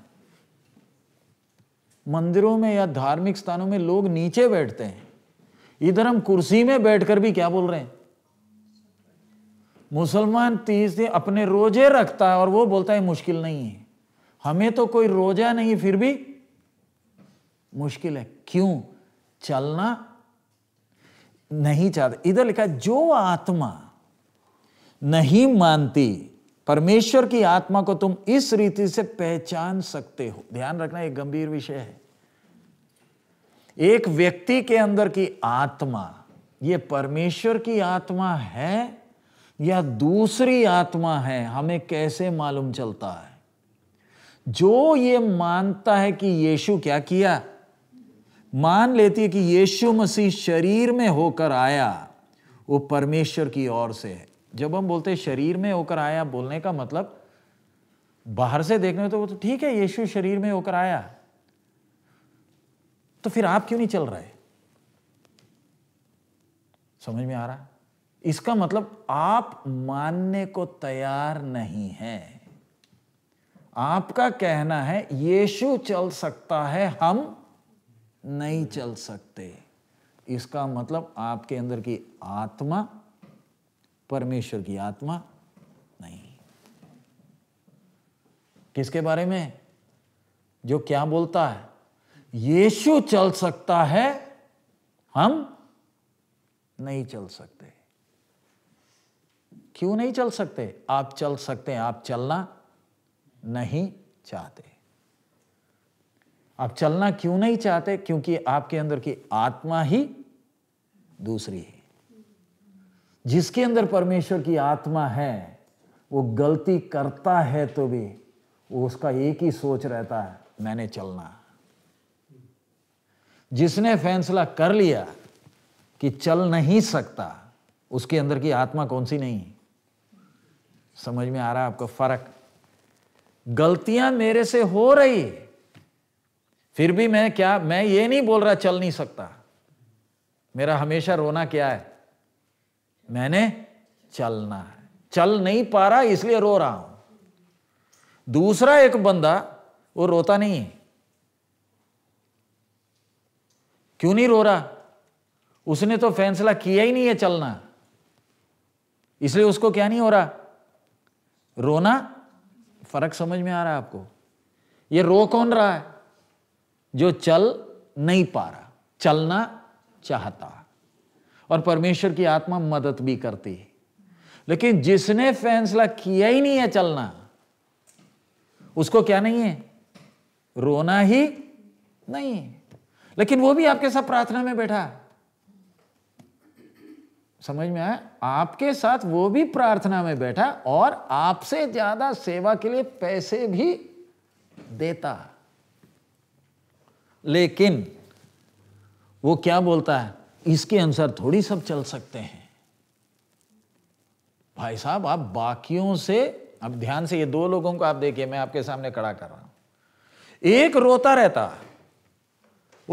मंदिरों में या धार्मिक स्थानों में लोग नीचे बैठते हैं इधर हम कुर्सी में बैठकर भी क्या बोल रहे हैं मुसलमान तीस दिन अपने रोजे रखता है और वो बोलता है मुश्किल नहीं है हमें तो कोई रोजा नहीं फिर भी मुश्किल है क्यों चलना नहीं चाहते इधर लिखा जो आत्मा नहीं मानती परमेश्वर की आत्मा को तुम इस रीति से पहचान सकते हो ध्यान रखना एक गंभीर विषय है एक व्यक्ति के अंदर की आत्मा यह परमेश्वर की आत्मा है या दूसरी आत्मा है हमें कैसे मालूम चलता है जो ये मानता है कि यीशु क्या किया मान लेती है कि यीशु मसीह शरीर में होकर आया वो परमेश्वर की ओर से है जब हम बोलते हैं शरीर में होकर आया बोलने का मतलब बाहर से देखने तो वो तो ठीक है यीशु शरीर में होकर आया तो फिर आप क्यों नहीं चल रहे समझ में आ रहा है इसका मतलब आप मानने को तैयार नहीं है आपका कहना है यीशु चल सकता है हम नहीं चल सकते इसका मतलब आपके अंदर की आत्मा परमेश्वर की आत्मा नहीं किसके बारे में जो क्या बोलता है यीशु चल सकता है हम नहीं चल सकते क्यों नहीं चल सकते आप चल सकते हैं आप चलना नहीं चाहते आप चलना क्यों नहीं चाहते क्योंकि आपके अंदर की आत्मा ही दूसरी है जिसके अंदर परमेश्वर की आत्मा है वो गलती करता है तो भी वो उसका एक ही सोच रहता है मैंने चलना जिसने फैसला कर लिया कि चल नहीं सकता उसके अंदर की आत्मा कौन सी नहीं समझ में आ रहा है आपको फर्क गलतियां मेरे से हो रही फिर भी मैं क्या मैं ये नहीं बोल रहा चल नहीं सकता मेरा हमेशा रोना क्या है मैंने चलना है चल नहीं पा रहा इसलिए रो रहा हूं दूसरा एक बंदा वो रोता नहीं है क्यों नहीं रो रहा उसने तो फैसला किया ही नहीं है चलना इसलिए उसको क्या नहीं हो रहा रोना फर्क समझ में आ रहा है आपको ये रो कौन रहा है जो चल नहीं पा रहा चलना चाहता और परमेश्वर की आत्मा मदद भी करती है लेकिन जिसने फैसला किया ही नहीं है चलना उसको क्या नहीं है रोना ही नहीं है लेकिन वो भी आपके साथ प्रार्थना में बैठा है समझ में आया आपके साथ वो भी प्रार्थना में बैठा और आपसे ज्यादा सेवा के लिए पैसे भी देता लेकिन वो क्या बोलता है इसके अनुसार थोड़ी सब चल सकते हैं भाई साहब आप बाकियों से अब ध्यान से ये दो लोगों को आप देखिए मैं आपके सामने खड़ा कर रहा हूं एक रोता रहता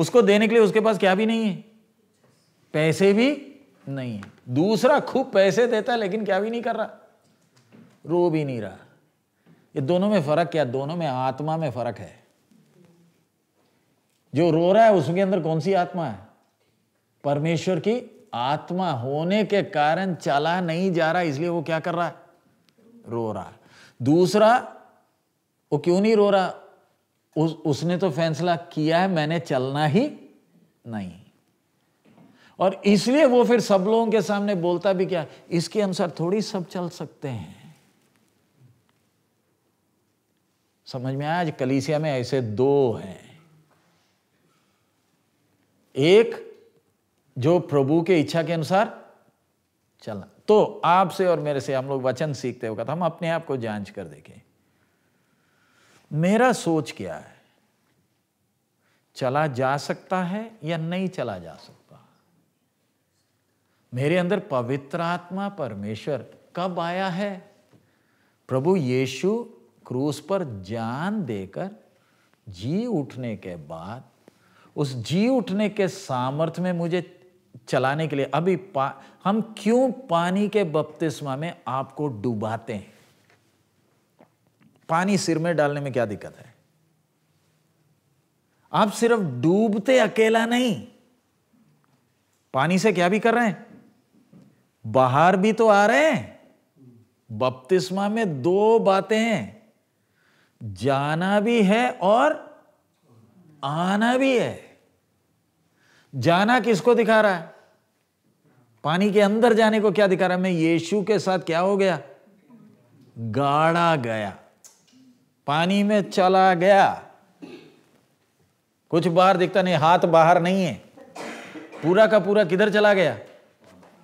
उसको देने के लिए उसके पास क्या भी नहीं है पैसे भी नहीं है दूसरा खूब पैसे देता है लेकिन क्या भी नहीं कर रहा रो भी नहीं रहा ये दोनों में फर्क क्या दोनों में आत्मा में फर्क है जो रो रहा है उसके अंदर कौन सी आत्मा है परमेश्वर की आत्मा होने के कारण चला नहीं जा रहा इसलिए वो क्या कर रहा है रो रहा दूसरा वो क्यों नहीं रो रहा उस, उसने तो फैसला किया है मैंने चलना ही नहीं और इसलिए वो फिर सब लोगों के सामने बोलता भी क्या इसके अनुसार थोड़ी सब चल सकते हैं समझ में आया आज कलीसिया में ऐसे दो हैं एक जो प्रभु के इच्छा के अनुसार चलना तो आपसे और मेरे से हम लोग वचन सीखते हुए हम अपने आप को जांच कर देखें मेरा सोच क्या है चला जा सकता है या नहीं चला जा सकता मेरे अंदर पवित्र आत्मा परमेश्वर कब आया है प्रभु यीशु क्रूस पर जान देकर जी उठने के बाद उस जी उठने के सामर्थ्य में मुझे चलाने के लिए अभी हम क्यों पानी के बपतिस्मा में आपको डुबाते हैं पानी सिर में डालने में क्या दिक्कत है आप सिर्फ डूबते अकेला नहीं पानी से क्या भी कर रहे हैं बाहर भी तो आ रहे हैं बपतिस्मा में दो बातें हैं जाना भी है और आना भी है जाना किसको दिखा रहा है पानी के अंदर जाने को क्या दिखा रहा है मैं यीशु के साथ क्या हो गया गाड़ा गया पानी में चला गया कुछ बाहर दिखता नहीं हाथ बाहर नहीं है पूरा का पूरा किधर चला गया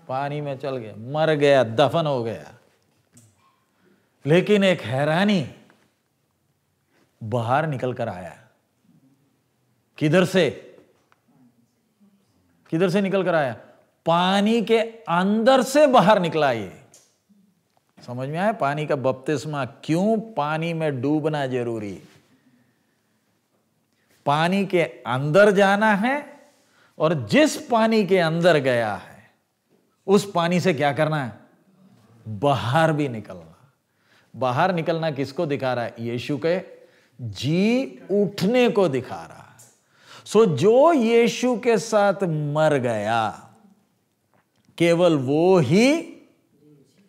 पानी में चल गया मर गया दफन हो गया लेकिन एक हैरानी बाहर निकल कर आया किधर से किधर से निकल कर आया पानी के अंदर से बाहर निकला ये समझ में आया पानी का बपतिस्मा क्यों पानी में डूबना जरूरी पानी के अंदर जाना है और जिस पानी के अंदर गया है उस पानी से क्या करना है बाहर भी निकलना बाहर निकलना किसको दिखा रहा है यीशु के जी उठने को दिखा रहा है सो जो यीशु के साथ मर गया केवल वो ही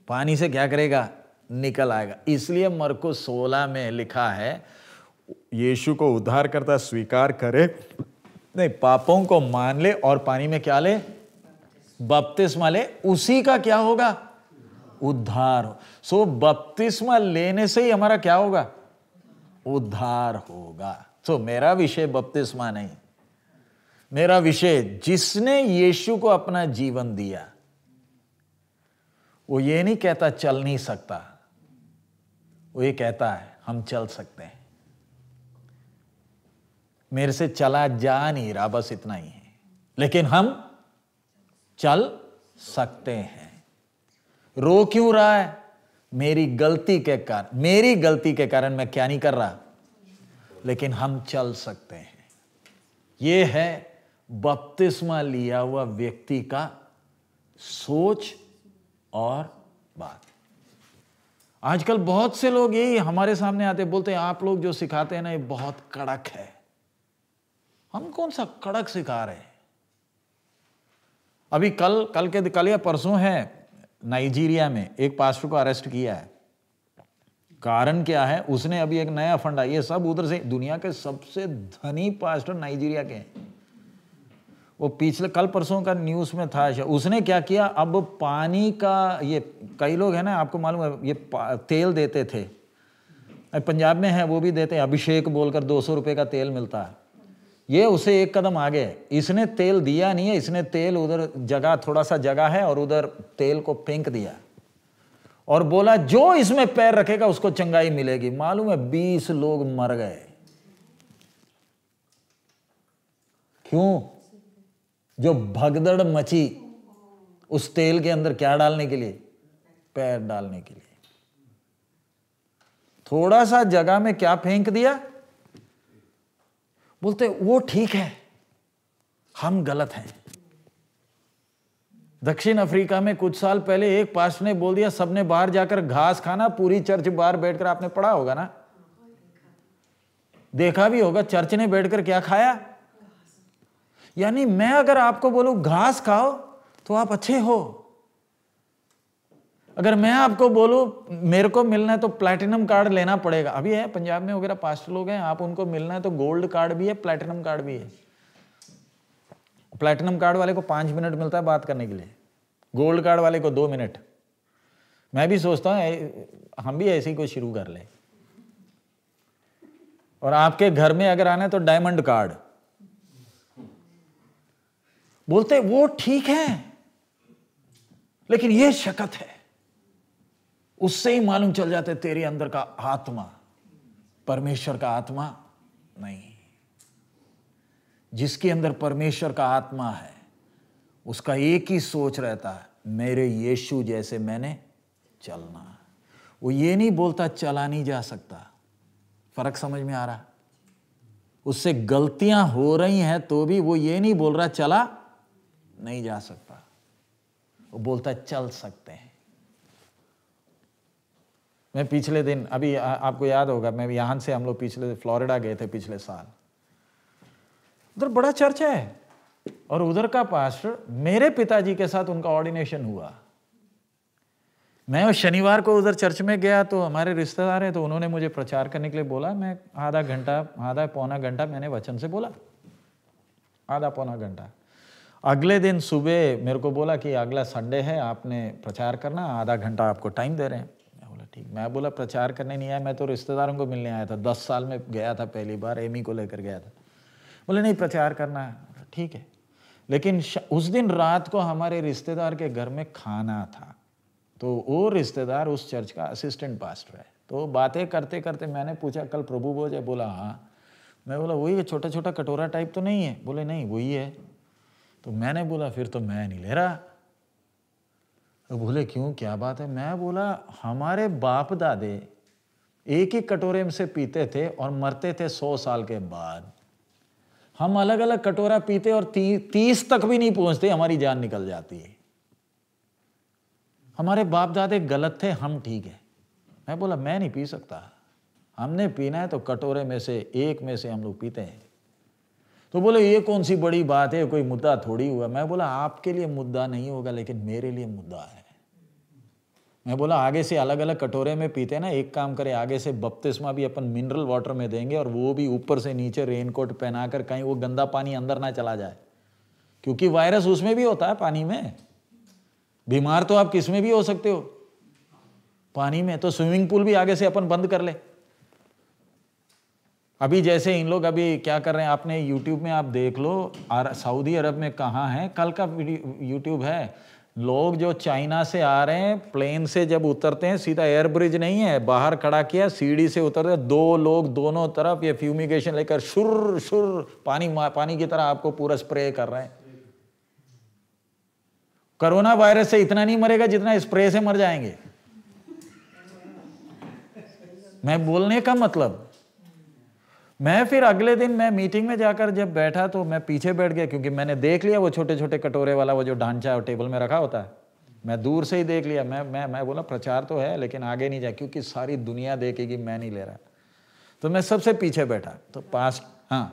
पानी से क्या करेगा निकल आएगा इसलिए मरको 16 में लिखा है यीशु को उद्धार करता स्वीकार करे नहीं पापों को मान ले और पानी में क्या ले बपतिस्मा ले उसी का क्या होगा उद्धार हो सो बपतिस्मा लेने से ही हमारा क्या होगा उद्धार होगा सो मेरा विषय बपतिस्मा नहीं मेरा विषय जिसने यीशु को अपना जीवन दिया वो ये नहीं कहता चल नहीं सकता वो ये कहता है हम चल सकते हैं मेरे से चला जा नहीं रहा बस इतना ही है लेकिन हम चल सकते हैं रो क्यों रहा है मेरी गलती के कारण मेरी गलती के कारण मैं क्या नहीं कर रहा लेकिन हम चल सकते हैं यह है बपतिस्मा लिया हुआ व्यक्ति का सोच और बात आजकल बहुत से लोग यही हमारे सामने आते बोलते हैं आप लोग जो सिखाते हैं ना ये बहुत कड़क है हम कौन सा कड़क सिखा रहे हैं अभी कल कल के कल या परसों है नाइजीरिया में एक पास्टर को अरेस्ट किया है कारण क्या है उसने अभी एक नया फंड आया ये सब उधर से दुनिया के सबसे धनी पास्टर नाइजीरिया के हैं वो पिछले कल परसों का न्यूज़ में था अच्छा, उसने क्या किया अब पानी का ये कई लोग हैं ना आपको मालूम है ये तेल देते थे पंजाब में है वो भी देते हैं अभिषेक बोलकर दो सौ रुपये का तेल मिलता है ये उसे एक कदम आगे इसने तेल दिया नहीं है इसने तेल उधर जगह थोड़ा सा जगह है और उधर तेल को फेंक दिया और बोला जो इसमें पैर रखेगा उसको चंगाई मिलेगी मालूम है बीस लोग मर गए क्यों जो भगदड़ मची उस तेल के अंदर क्या डालने के लिए पैर डालने के लिए थोड़ा सा जगह में क्या फेंक दिया बोलते वो ठीक है हम गलत हैं दक्षिण अफ्रीका में कुछ साल पहले एक पास ने बोल दिया सबने बाहर जाकर घास खाना पूरी चर्च बाहर बैठकर आपने पढ़ा होगा ना देखा भी होगा चर्च ने बैठकर क्या खाया यानी मैं अगर आपको बोलूं घास खाओ तो आप अच्छे हो अगर मैं आपको बोलूं मेरे को मिलना है तो प्लेटिनम कार्ड लेना पड़ेगा अभी है पंजाब में वगैरह पास्ट लोग हैं आप उनको मिलना है तो गोल्ड कार्ड भी है प्लेटिनम कार्ड भी है प्लेटिनम कार्ड वाले को पांच मिनट मिलता है बात करने के लिए गोल्ड कार्ड वाले को दो मिनट मैं भी सोचता हूं हम भी ऐसे ही कोई शुरू कर ले और आपके घर में अगर आना है तो डायमंड कार्ड बोलते वो ठीक है लेकिन ये शकत है उससे ही मालूम चल जाता है तेरे अंदर का आत्मा परमेश्वर का आत्मा नहीं जिसके अंदर परमेश्वर का आत्मा है उसका एक ही सोच रहता है मेरे यीशु जैसे मैंने चलना वो ये नहीं बोलता चला नहीं जा सकता फर्क समझ में आ रहा उससे गलतियां हो रही हैं तो भी वो ये नहीं बोल रहा चला नहीं जा सकता वो बोलता चल सकते हैं मैं पिछले दिन अभी आ, आपको याद होगा मैं यहां से हम लोग पिछले फ्लोरिडा गए थे पिछले साल उधर बड़ा चर्चा है और उधर का पास्टर मेरे पिताजी के साथ उनका ऑर्डिनेशन हुआ मैं उस शनिवार को उधर चर्च में गया तो हमारे रिश्तेदार हैं तो उन्होंने मुझे प्रचार करने के लिए बोला मैं आधा घंटा आधा पौना घंटा मैंने वचन से बोला आधा पौना घंटा अगले दिन सुबह मेरे को बोला कि अगला संडे है आपने प्रचार करना आधा घंटा आपको टाइम दे रहे हैं ठीक मैं बोला प्रचार करने नहीं आया मैं तो रिश्तेदारों को मिलने आया था दस साल में गया था पहली बार एमी को लेकर गया था बोले नहीं प्रचार करना है ठीक है लेकिन उस दिन रात को हमारे रिश्तेदार के घर में खाना था तो वो रिश्तेदार उस चर्च का असिस्टेंट पास्टर है तो बातें करते करते मैंने पूछा कल प्रभु बोझ है बोला हाँ मैं बोला वही है छोटा छोटा कटोरा टाइप तो नहीं है बोले नहीं वही है तो मैंने बोला फिर तो मैं नहीं ले रहा बोले क्यों क्या बात है मैं बोला हमारे बाप दादे एक ही कटोरे में से पीते थे और मरते थे सौ साल के बाद हम अलग अलग कटोरा पीते और ती, तीस तक भी नहीं पहुंचते हमारी जान निकल जाती है हमारे बाप दादे गलत थे हम ठीक है मैं बोला मैं नहीं पी सकता हमने पीना है तो कटोरे में से एक में से हम लोग पीते हैं तो बोले ये कौन सी बड़ी बात है कोई मुद्दा थोड़ी हुआ मैं बोला आपके लिए मुद्दा नहीं होगा लेकिन मेरे लिए मुद्दा है मैं बोला आगे से अलग अलग कटोरे में पीते ना एक काम करें आगे से बपतिस्मा भी अपन मिनरल वाटर में देंगे और वो भी ऊपर से नीचे रेनकोट पहनाकर कहीं वो गंदा पानी अंदर ना चला जाए क्योंकि वायरस उसमें भी होता है पानी में बीमार तो आप किस में भी हो सकते हो पानी में तो स्विमिंग पूल भी आगे से अपन बंद कर ले अभी जैसे इन लोग अभी क्या कर रहे हैं आपने यूट्यूब में आप देख लो सऊदी अरब में कहाँ है कल का यूट्यूब है लोग जो चाइना से आ रहे हैं प्लेन से जब उतरते हैं सीधा एयर ब्रिज नहीं है बाहर खड़ा किया सीढ़ी से उतरते दो लोग दोनों तरफ ये फ्यूमिगेशन लेकर शुर शुर पानी पानी की तरह आपको पूरा स्प्रे कर रहे हैं कोरोना वायरस से इतना नहीं मरेगा जितना स्प्रे से मर जाएंगे मैं बोलने का मतलब मैं फिर अगले दिन मैं मीटिंग में जाकर जब बैठा तो मैं पीछे बैठ गया क्योंकि मैंने देख लिया वो छोटे छोटे कटोरे वाला वो जो ढांचा है टेबल में रखा होता है मैं दूर से ही देख लिया मैं मैं मैं बोला प्रचार तो है लेकिन आगे नहीं जाए क्योंकि सारी दुनिया देखेगी मैं नहीं ले रहा तो मैं सबसे पीछे बैठा तो पास हाँ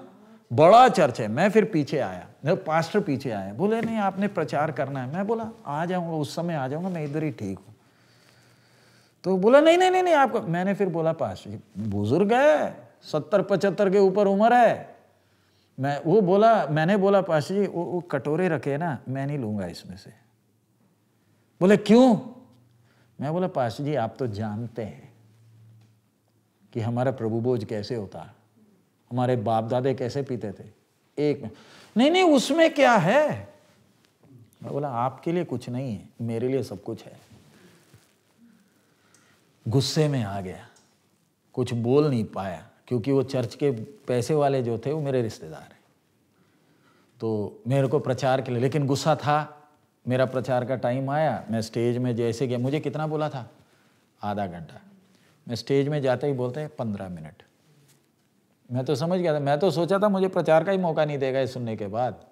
बड़ा चर्च है मैं फिर पीछे आया पास्टर पीछे आए बोले नहीं आपने प्रचार करना है मैं बोला आ जाऊंगा उस समय आ जाऊंगा मैं इधर ही ठीक हूँ तो बोला नहीं नहीं नहीं नहीं आपको मैंने फिर बोला पास्टर बुजुर्ग है सत्तर पचहत्तर के ऊपर उम्र है मैं वो बोला मैंने बोला पाशी जी वो, वो कटोरे रखे ना मैं नहीं लूंगा इसमें से बोले क्यों मैं बोला पाशी जी आप तो जानते हैं कि हमारा प्रभु बोझ कैसे होता हमारे बाप दादे कैसे पीते थे एक में नहीं नहीं उसमें क्या है मैं बोला आपके लिए कुछ नहीं है मेरे लिए सब कुछ है गुस्से में आ गया कुछ बोल नहीं पाया क्योंकि वो चर्च के पैसे वाले जो थे वो मेरे रिश्तेदार हैं तो मेरे को प्रचार के लिए लेकिन गुस्सा था मेरा प्रचार का टाइम आया मैं स्टेज में जैसे गया मुझे कितना बोला था आधा घंटा मैं स्टेज में जाते ही बोलते हैं पंद्रह मिनट मैं तो समझ गया था मैं तो सोचा था मुझे प्रचार का ही मौका नहीं देगा ये सुनने के बाद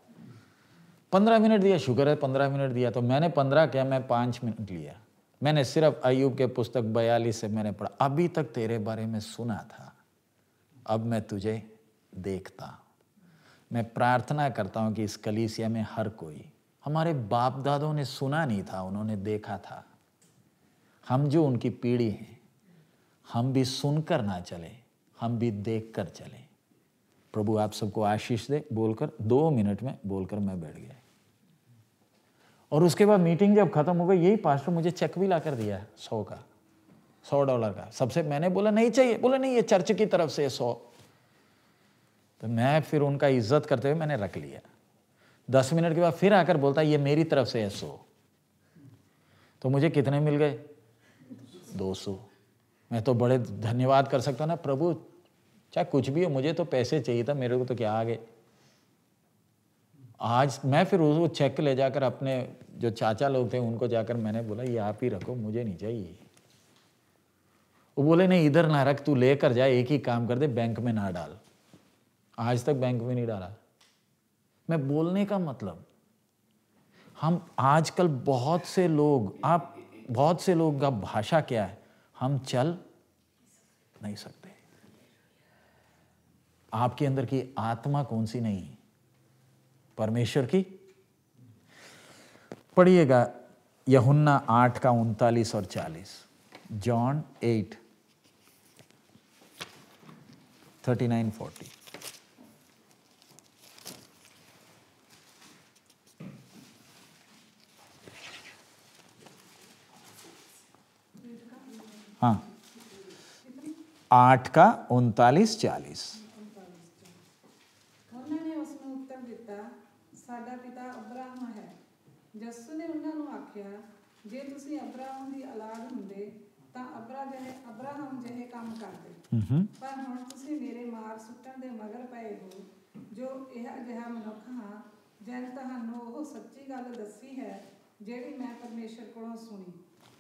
पंद्रह मिनट दिया शुक्र है पंद्रह मिनट दिया तो मैंने पंद्रह क्या मैं पाँच मिनट लिया मैंने सिर्फ अयूब के पुस्तक बयालीस से मैंने पढ़ा अभी तक तेरे बारे में सुना था अब मैं तुझे देखता मैं प्रार्थना करता हूँ कि इस कलीसिया में हर कोई हमारे बाप दादों ने सुना नहीं था उन्होंने देखा था हम जो उनकी पीढ़ी हैं हम भी सुनकर ना चले हम भी देख कर चले प्रभु आप सबको आशीष दे बोलकर दो मिनट में बोलकर मैं बैठ गया और उसके बाद मीटिंग जब खत्म हो गई यही पास्टर मुझे चेक भी ला कर दिया सौ का सौ डॉलर का सबसे मैंने बोला नहीं चाहिए बोले नहीं ये चर्च की तरफ से सौ तो मैं फिर उनका इज्जत करते हुए मैंने रख लिया दस मिनट के बाद फिर आकर बोलता ये मेरी तरफ से है सो तो मुझे कितने मिल गए दो सौ मैं तो बड़े धन्यवाद कर सकता ना प्रभु चाहे कुछ भी हो मुझे तो पैसे चाहिए था मेरे को तो क्या आ गए आज मैं फिर वो चेक ले जाकर अपने जो चाचा लोग थे उनको जाकर मैंने बोला ये आप ही रखो मुझे नहीं चाहिए वो बोले नहीं इधर ना रख तू लेकर जाए एक ही काम कर दे बैंक में ना डाल आज तक बैंक में नहीं डाला मैं बोलने का मतलब हम आजकल बहुत से लोग आप बहुत से लोग का भाषा क्या है हम चल नहीं सकते आपके अंदर की आत्मा कौन सी नहीं परमेश्वर की पढ़िएगा यहुन्ना आठ का उनतालीस और चालीस जॉन एट 3940. हाँ आठ का उनतालीस चालीस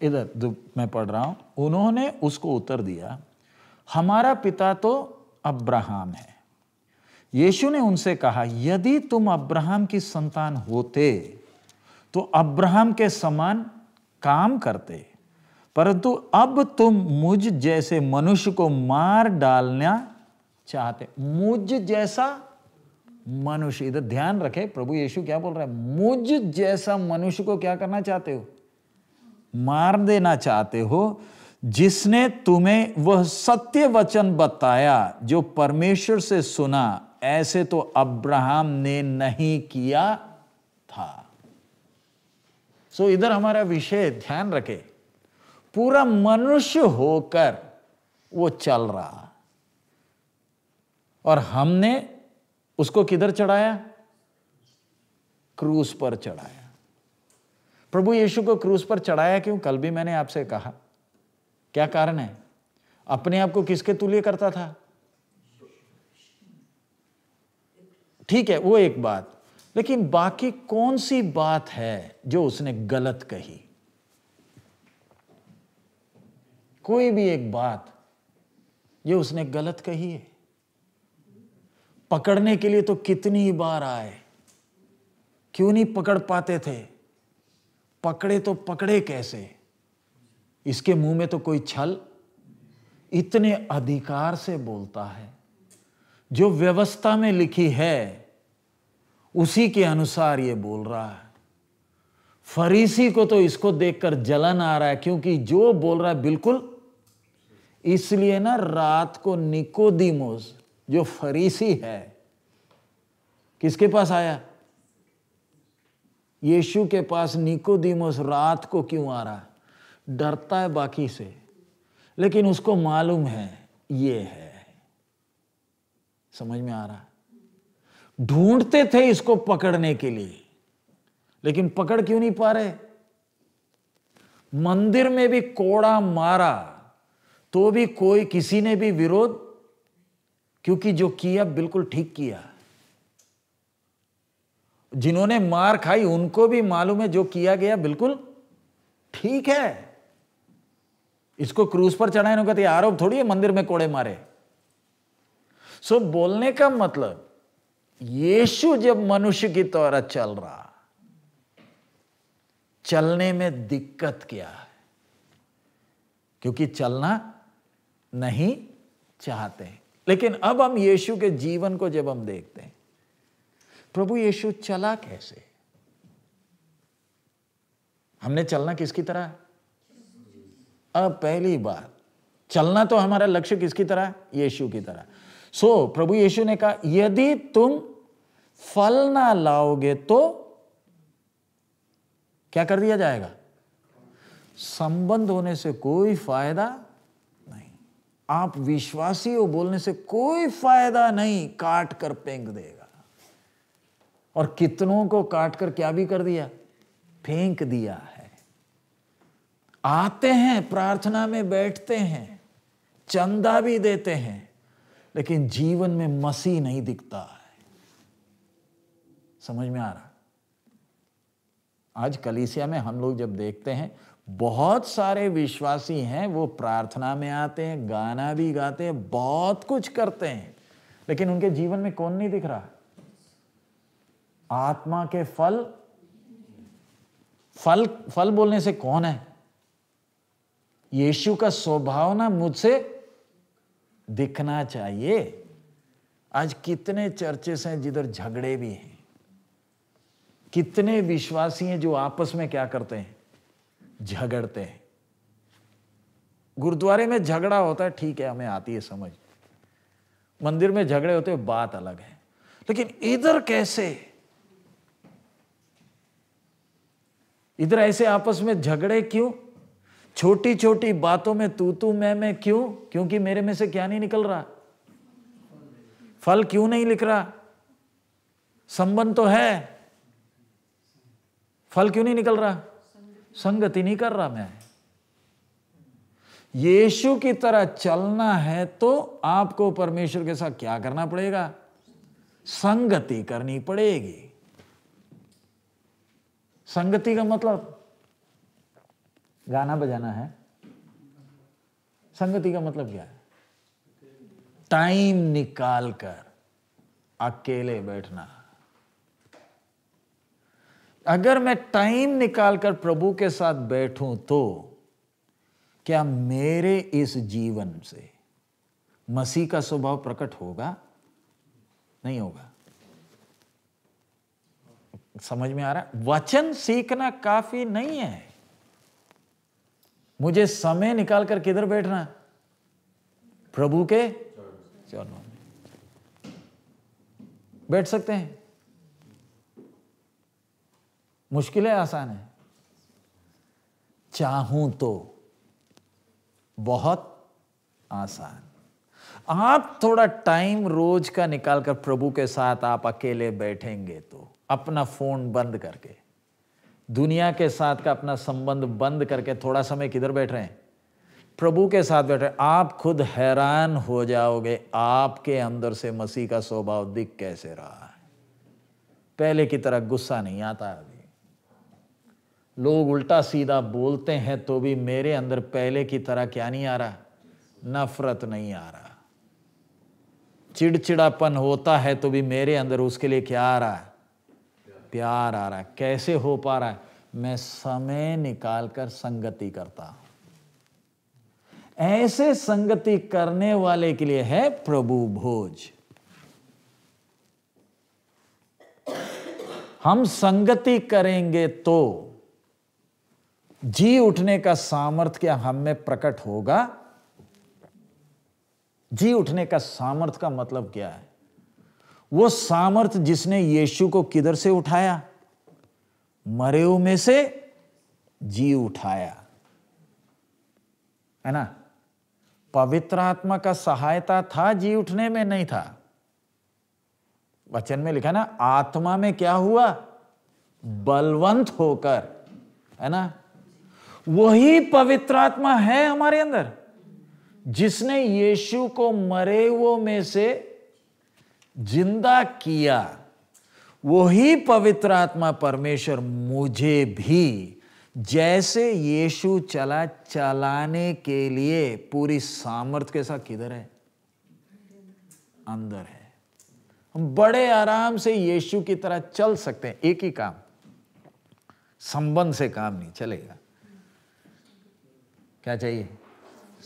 इधर जो मैं पढ़ रहा हूं उन्होंने उसको उत्तर दिया हमारा पिता तो अब्राहम है यीशु ने उनसे कहा यदि तुम अब्राहम की संतान होते तो अब्राहम के समान काम करते परंतु अब तुम मुझ जैसे मनुष्य को मार डालना चाहते मुझ जैसा मनुष्य इधर ध्यान रखे प्रभु यीशु क्या बोल रहा है मुझ जैसा मनुष्य को क्या करना चाहते हो मार देना चाहते हो जिसने तुम्हें वह सत्य वचन बताया जो परमेश्वर से सुना ऐसे तो अब्राहम ने नहीं किया था सो so, इधर हमारा विषय ध्यान रखे पूरा मनुष्य होकर वो चल रहा और हमने उसको किधर चढ़ाया क्रूस पर चढ़ाया प्रभु यीशु को क्रूस पर चढ़ाया क्यों कल भी मैंने आपसे कहा क्या कारण है अपने आप को किसके तुल्य करता था ठीक है वो एक बात लेकिन बाकी कौन सी बात है जो उसने गलत कही कोई भी एक बात ये उसने गलत कही है पकड़ने के लिए तो कितनी बार आए क्यों नहीं पकड़ पाते थे पकड़े तो पकड़े कैसे इसके मुंह में तो कोई छल इतने अधिकार से बोलता है जो व्यवस्था में लिखी है उसी के अनुसार ये बोल रहा है फरीसी को तो इसको देखकर जलन आ रहा है क्योंकि जो बोल रहा है बिल्कुल इसलिए ना रात को निकोदीमोस जो फरीसी है किसके पास आया यीशु के पास निकोदीमोस रात को क्यों आ रहा डरता है बाकी से लेकिन उसको मालूम है ये है समझ में आ रहा ढूंढते थे इसको पकड़ने के लिए लेकिन पकड़ क्यों नहीं पा रहे मंदिर में भी कोड़ा मारा तो भी कोई किसी ने भी विरोध क्योंकि जो किया बिल्कुल ठीक किया जिन्होंने मार खाई उनको भी मालूम है जो किया गया बिल्कुल ठीक है इसको क्रूज पर चढ़ाए ना कहते आरोप थोड़ी है मंदिर में कोड़े मारे सो बोलने का मतलब यीशु जब मनुष्य की तौर चल रहा चलने में दिक्कत क्या है क्योंकि चलना नहीं चाहते लेकिन अब हम यीशु के जीवन को जब हम देखते हैं प्रभु यीशु चला कैसे हमने चलना किसकी तरह अब पहली बार चलना तो हमारा लक्ष्य किसकी तरह यीशु की तरह सो so, प्रभु यीशु ने कहा यदि तुम फल ना लाओगे तो क्या कर दिया जाएगा संबंध होने से कोई फायदा आप विश्वासी हो बोलने से कोई फायदा नहीं काट कर फेंक देगा और कितनों को काट कर क्या भी कर दिया फेंक दिया है आते हैं प्रार्थना में बैठते हैं चंदा भी देते हैं लेकिन जीवन में मसी नहीं दिखता है समझ में आ रहा आज कलीसिया में हम लोग जब देखते हैं बहुत सारे विश्वासी हैं वो प्रार्थना में आते हैं गाना भी गाते हैं बहुत कुछ करते हैं लेकिन उनके जीवन में कौन नहीं दिख रहा आत्मा के फल फल फल बोलने से कौन है यीशु का स्वभाव ना मुझसे दिखना चाहिए आज कितने चर्चेस हैं जिधर झगड़े भी हैं कितने विश्वासी हैं जो आपस में क्या करते हैं झगड़ते हैं गुरुद्वारे में झगड़ा होता है ठीक है हमें आती है समझ मंदिर में झगड़े होते हैं बात अलग है लेकिन इधर कैसे इधर ऐसे आपस में झगड़े क्यों छोटी छोटी बातों में तू तू मैं मैं क्यों क्योंकि मेरे में से क्या नहीं निकल रहा फल क्यों नहीं लिख रहा संबंध तो है फल क्यों नहीं निकल रहा संगति नहीं कर रहा मैं यीशु की तरह चलना है तो आपको परमेश्वर के साथ क्या करना पड़ेगा संगति करनी पड़ेगी संगति का मतलब गाना बजाना है संगति का मतलब क्या है टाइम निकालकर अकेले बैठना अगर मैं टाइम निकालकर प्रभु के साथ बैठूं तो क्या मेरे इस जीवन से मसीह का स्वभाव प्रकट होगा नहीं होगा समझ में आ रहा है वचन सीखना काफी नहीं है मुझे समय निकालकर किधर बैठना प्रभु के चरणों में बैठ सकते हैं मुश्किल है आसान है चाहूं तो बहुत आसान आप थोड़ा टाइम रोज का निकालकर प्रभु के साथ आप अकेले बैठेंगे तो अपना फोन बंद करके दुनिया के साथ का अपना संबंध बंद करके थोड़ा समय किधर बैठ रहे हैं प्रभु के साथ बैठे आप खुद हैरान हो जाओगे आपके अंदर से मसीह का स्वभाव दिख कैसे रहा है पहले की तरह गुस्सा नहीं आता है लोग उल्टा सीधा बोलते हैं तो भी मेरे अंदर पहले की तरह क्या नहीं आ रहा नफरत नहीं आ रहा चिड़चिड़ापन होता है तो भी मेरे अंदर उसके लिए क्या आ रहा है प्यार आ रहा है कैसे हो पा रहा है मैं समय निकाल कर संगति करता हूं ऐसे संगति करने वाले के लिए है प्रभु भोज हम संगति करेंगे तो जी उठने का सामर्थ्य क्या हम में प्रकट होगा जी उठने का सामर्थ्य का मतलब क्या है वो सामर्थ्य जिसने यीशु को किधर से उठाया मरेऊ में से जी उठाया है ना पवित्र आत्मा का सहायता था जी उठने में नहीं था वचन में लिखा ना आत्मा में क्या हुआ बलवंत होकर है ना वही पवित्र आत्मा है हमारे अंदर जिसने यीशु को मरे वो में से जिंदा किया वही पवित्र आत्मा परमेश्वर मुझे भी जैसे यीशु चला चलाने के लिए पूरी सामर्थ के साथ किधर है अंदर है हम बड़े आराम से यीशु की तरह चल सकते हैं एक ही काम संबंध से काम नहीं चलेगा क्या चाहिए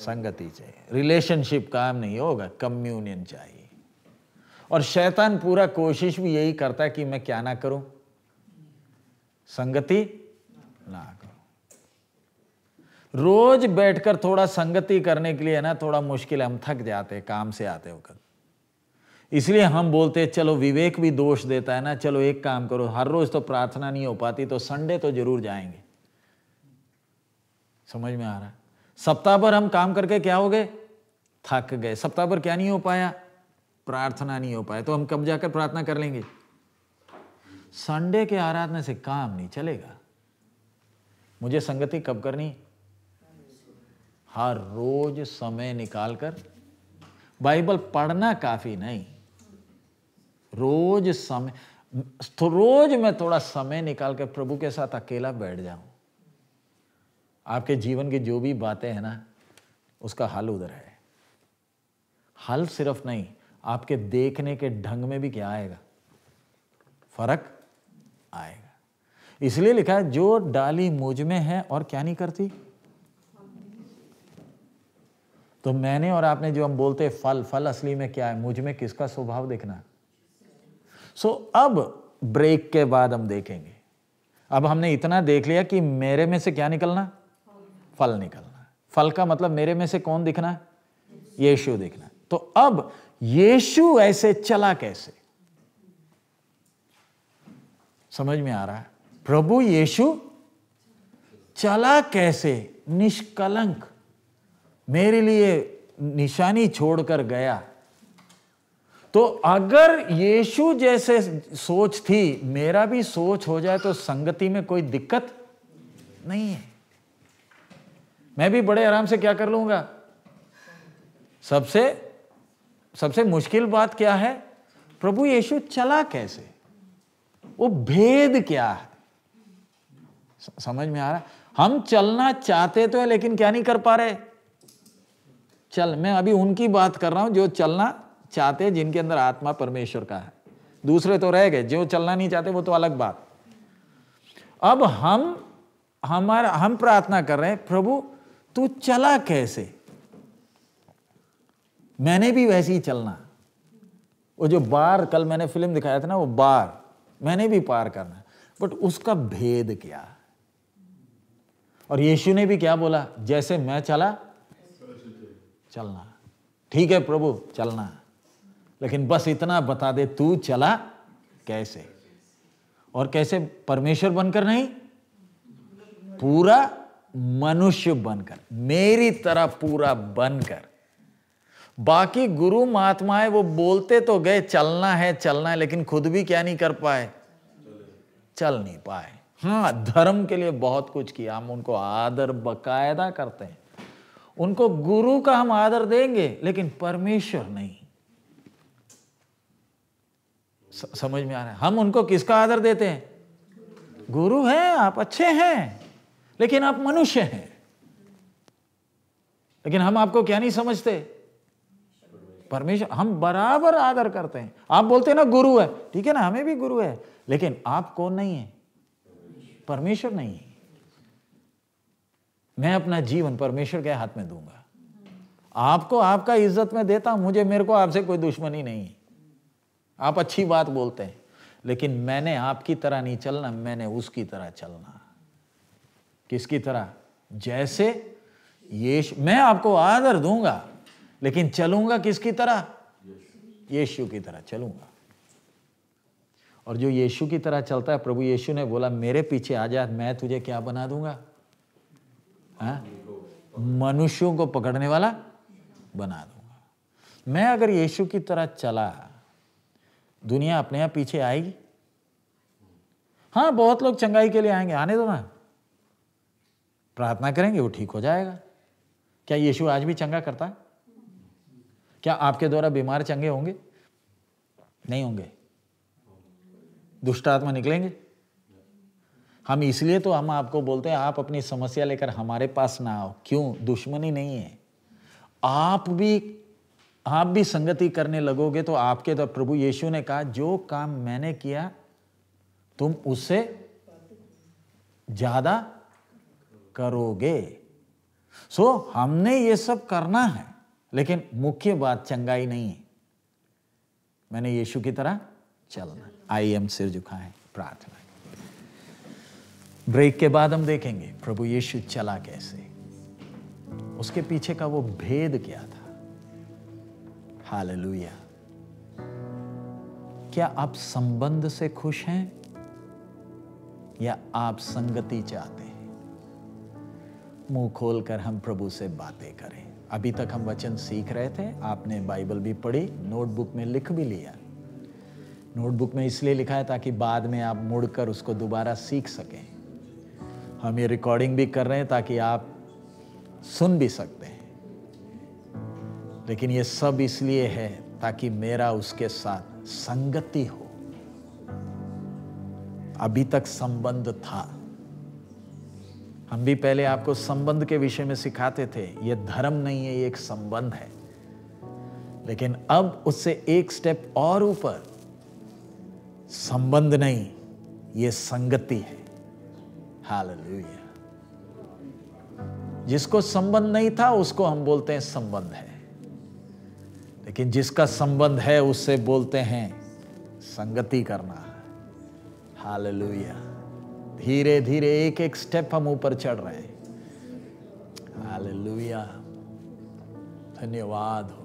संगति चाहिए रिलेशनशिप काम नहीं होगा कम्युनियन चाहिए और शैतान पूरा कोशिश भी यही करता है कि मैं क्या ना करूं संगति ना करूं रोज बैठकर थोड़ा संगति करने के लिए ना थोड़ा मुश्किल हम थक जाते काम से आते वक्त इसलिए हम बोलते हैं चलो विवेक भी दोष देता है ना चलो एक काम करो हर रोज तो प्रार्थना नहीं हो पाती तो संडे तो जरूर जाएंगे समझ में आ रहा है सप्ताह भर हम काम करके क्या हो गए थक गए सप्ताह भर क्या नहीं हो पाया प्रार्थना नहीं हो पाया तो हम कब जाकर प्रार्थना कर लेंगे संडे के आराधना से काम नहीं चलेगा मुझे संगति कब करनी हर रोज समय निकालकर बाइबल पढ़ना काफी नहीं रोज समय तो रोज मैं थोड़ा समय निकालकर प्रभु के साथ अकेला बैठ जाऊं आपके जीवन की जो भी बातें हैं ना उसका हल उधर है हल सिर्फ नहीं आपके देखने के ढंग में भी क्या आएगा फर्क आएगा इसलिए लिखा है जो डाली मुझ में है और क्या नहीं करती तो मैंने और आपने जो हम बोलते हैं फल फल असली में क्या है मुझ में किसका स्वभाव देखना सो so, अब ब्रेक के बाद हम देखेंगे अब हमने इतना देख लिया कि मेरे में से क्या निकलना फल निकलना है फल का मतलब मेरे में से कौन दिखना है यीशु दिखना है तो अब यीशु ऐसे चला कैसे समझ में आ रहा है प्रभु यीशु चला कैसे निष्कलंक मेरे लिए निशानी छोड़कर गया तो अगर यीशु जैसे सोच थी मेरा भी सोच हो जाए तो संगति में कोई दिक्कत नहीं है मैं भी बड़े आराम से क्या कर लूंगा सबसे सबसे मुश्किल बात क्या है प्रभु यीशु चला कैसे वो भेद क्या है समझ में आ रहा हम चलना चाहते तो है लेकिन क्या नहीं कर पा रहे चल मैं अभी उनकी बात कर रहा हूं जो चलना चाहते जिनके अंदर आत्मा परमेश्वर का है दूसरे तो रह गए जो चलना नहीं चाहते वो तो अलग बात अब हम हमारा हम प्रार्थना कर रहे हैं प्रभु तू चला कैसे मैंने भी वैसे ही चलना वो जो बार कल मैंने फिल्म दिखाया था ना वो बार मैंने भी पार करना बट उसका भेद क्या और यीशु ने भी क्या बोला जैसे मैं चला चलना ठीक है प्रभु चलना लेकिन बस इतना बता दे तू चला कैसे और कैसे परमेश्वर बनकर नहीं पूरा मनुष्य बनकर मेरी तरह पूरा बनकर बाकी गुरु महात्माएं वो बोलते तो गए चलना है चलना है लेकिन खुद भी क्या नहीं कर पाए चल नहीं पाए हाँ धर्म के लिए बहुत कुछ किया हम उनको आदर बकायदा करते हैं उनको गुरु का हम आदर देंगे लेकिन परमेश्वर नहीं समझ में आ रहा है हम उनको किसका आदर देते हैं गुरु हैं आप अच्छे हैं लेकिन आप मनुष्य हैं लेकिन हम आपको क्या नहीं समझते परमेश्वर हम बराबर आदर करते हैं आप बोलते हैं ना गुरु है ठीक है ना हमें भी गुरु है लेकिन आप कौन नहीं है परमेश्वर नहीं है मैं अपना जीवन परमेश्वर के हाथ में दूंगा आपको आपका इज्जत में देता हूं मुझे मेरे को आपसे कोई दुश्मनी नहीं है आप अच्छी बात बोलते हैं लेकिन मैंने आपकी तरह नहीं चलना मैंने उसकी तरह चलना किसकी तरह जैसे यीशु मैं आपको आदर दूंगा लेकिन चलूंगा किसकी तरह यीशु की तरह चलूंगा और जो यीशु की तरह चलता है प्रभु यीशु ने बोला मेरे पीछे आ जा मैं तुझे क्या बना दूंगा हाँ? मनुष्यों को पकड़ने वाला बना दूंगा मैं अगर यीशु की तरह चला दुनिया अपने आप पीछे आएगी हाँ बहुत लोग चंगाई के लिए आएंगे आने दो ना प्रार्थना करेंगे वो ठीक हो जाएगा क्या यीशु आज भी चंगा करता है क्या आपके द्वारा बीमार चंगे होंगे नहीं होंगे दुष्ट आत्मा निकलेंगे हम इसलिए तो हम आपको बोलते हैं आप अपनी समस्या लेकर हमारे पास ना आओ क्यों दुश्मनी नहीं है आप भी आप भी संगति करने लगोगे तो आपके तो प्रभु यीशु ने कहा जो काम मैंने किया तुम उससे ज़्यादा करोगे सो so, हमने ये सब करना है लेकिन मुख्य बात चंगाई नहीं है मैंने यीशु की तरह चलना आई एम सिर झुकाए प्रार्थना ब्रेक के बाद हम देखेंगे प्रभु यीशु चला कैसे उसके पीछे का वो भेद क्या था हालेलुया क्या आप संबंध से खुश हैं या आप संगति चाहते हैं मुंह खोलकर हम प्रभु से बातें करें अभी तक हम वचन सीख रहे थे आपने बाइबल भी पढ़ी नोटबुक में लिख भी लिया नोटबुक में इसलिए लिखा है ताकि बाद में आप मुड़कर उसको दोबारा सीख सकें हम ये रिकॉर्डिंग भी कर रहे हैं ताकि आप सुन भी सकते हैं लेकिन ये सब इसलिए है ताकि मेरा उसके साथ संगति हो अभी तक संबंध था हम भी पहले आपको संबंध के विषय में सिखाते थे ये धर्म नहीं है ये एक संबंध है लेकिन अब उससे एक स्टेप और ऊपर संबंध नहीं ये संगति है हालेलुया जिसको संबंध नहीं था उसको हम बोलते हैं संबंध है लेकिन जिसका संबंध है उससे बोलते हैं संगति करना हालेलुया धीरे धीरे एक एक स्टेप हम ऊपर चढ़ रहे हैं धन्यवाद हो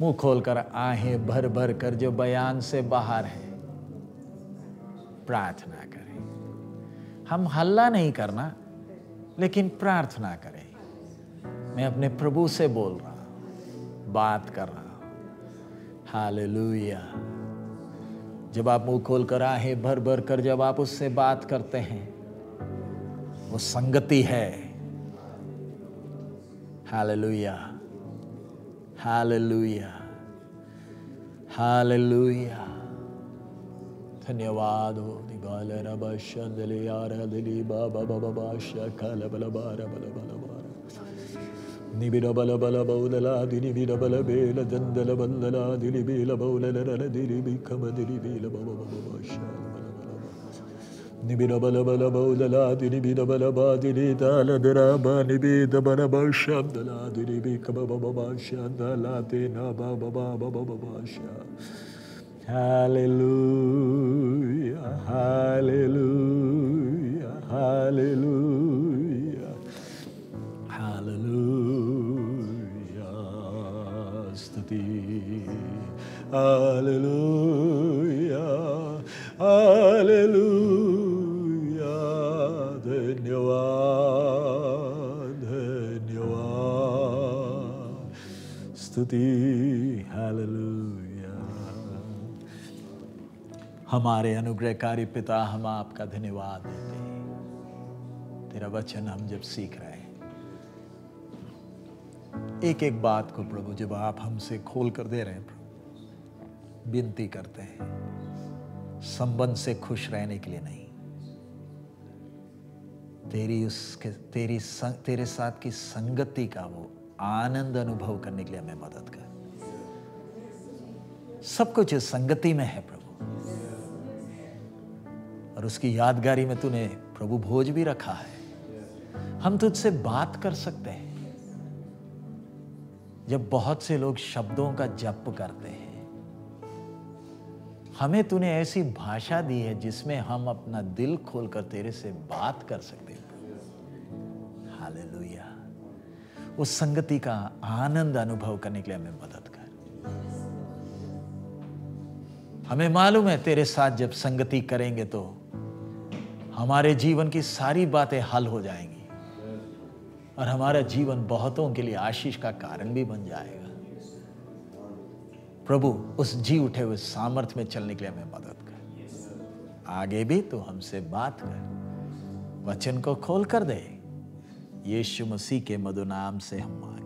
मुंह खोलकर आहें भर भर कर जो बयान से बाहर है प्रार्थना करें हम हल्ला नहीं करना लेकिन प्रार्थना करें मैं अपने प्रभु से बोल रहा हूं बात कर रहा हूं हालेलुया जब आप मुंह खोल कर आहे भर भर कर जब आप उससे बात करते हैं वो संगति है हालेलुया हालेलुया हालेलुया धन्यवाद हो दिगाल रब शंदले यार दिली बाबा बाबा बाबा शकल बल बार बल बल నిబిడ బల బల బౌలలా దిలిబిడ బల బేల దందల బల్లలా దిలిబీల బౌలల దిలిబి కమ దిలిబీల బవ నిబిడ బల బల బౌలలా దిలిబిడ బల బా దిలి దాల దరా బా నిబిద బల భవిష్యందలా దిలిబి కమ బబ భాష్యందలా తే నా బా బబా బబ భాష Hallelujah, hallelujah, hallelujah. ti. Hallelujah, hallelujah, धन्यवाद, धन्यवाद, स्तुति, हालेलुया हमारे अनुग्रहकारी पिता हम आपका धन्यवाद देते हैं तेरा वचन हम जब सीख रहे एक एक बात को प्रभु जब आप हमसे खोल कर दे रहे हैं प्रभु विनती करते हैं संबंध से खुश रहने के लिए नहीं तेरी उसके तेरी संग, तेरे साथ की संगति का वो आनंद अनुभव करने के लिए हमें मदद कर सब कुछ इस संगति में है प्रभु और उसकी यादगारी में तूने प्रभु भोज भी रखा है हम तुझसे बात कर सकते हैं जब बहुत से लोग शब्दों का जप करते हैं हमें तूने ऐसी भाषा दी है जिसमें हम अपना दिल खोलकर तेरे से बात कर सकते हैं हालेलुया उस संगति का आनंद अनुभव करने के लिए हमें मदद कर हमें मालूम है तेरे साथ जब संगति करेंगे तो हमारे जीवन की सारी बातें हल हो जाएंगी और हमारा जीवन बहुतों के लिए आशीष का कारण भी बन जाएगा प्रभु उस जी उठे हुए सामर्थ्य में चलने के लिए हमें मदद कर आगे भी तो हमसे बात कर वचन को खोल कर दे यीशु मसीह के मधु नाम से हम मांग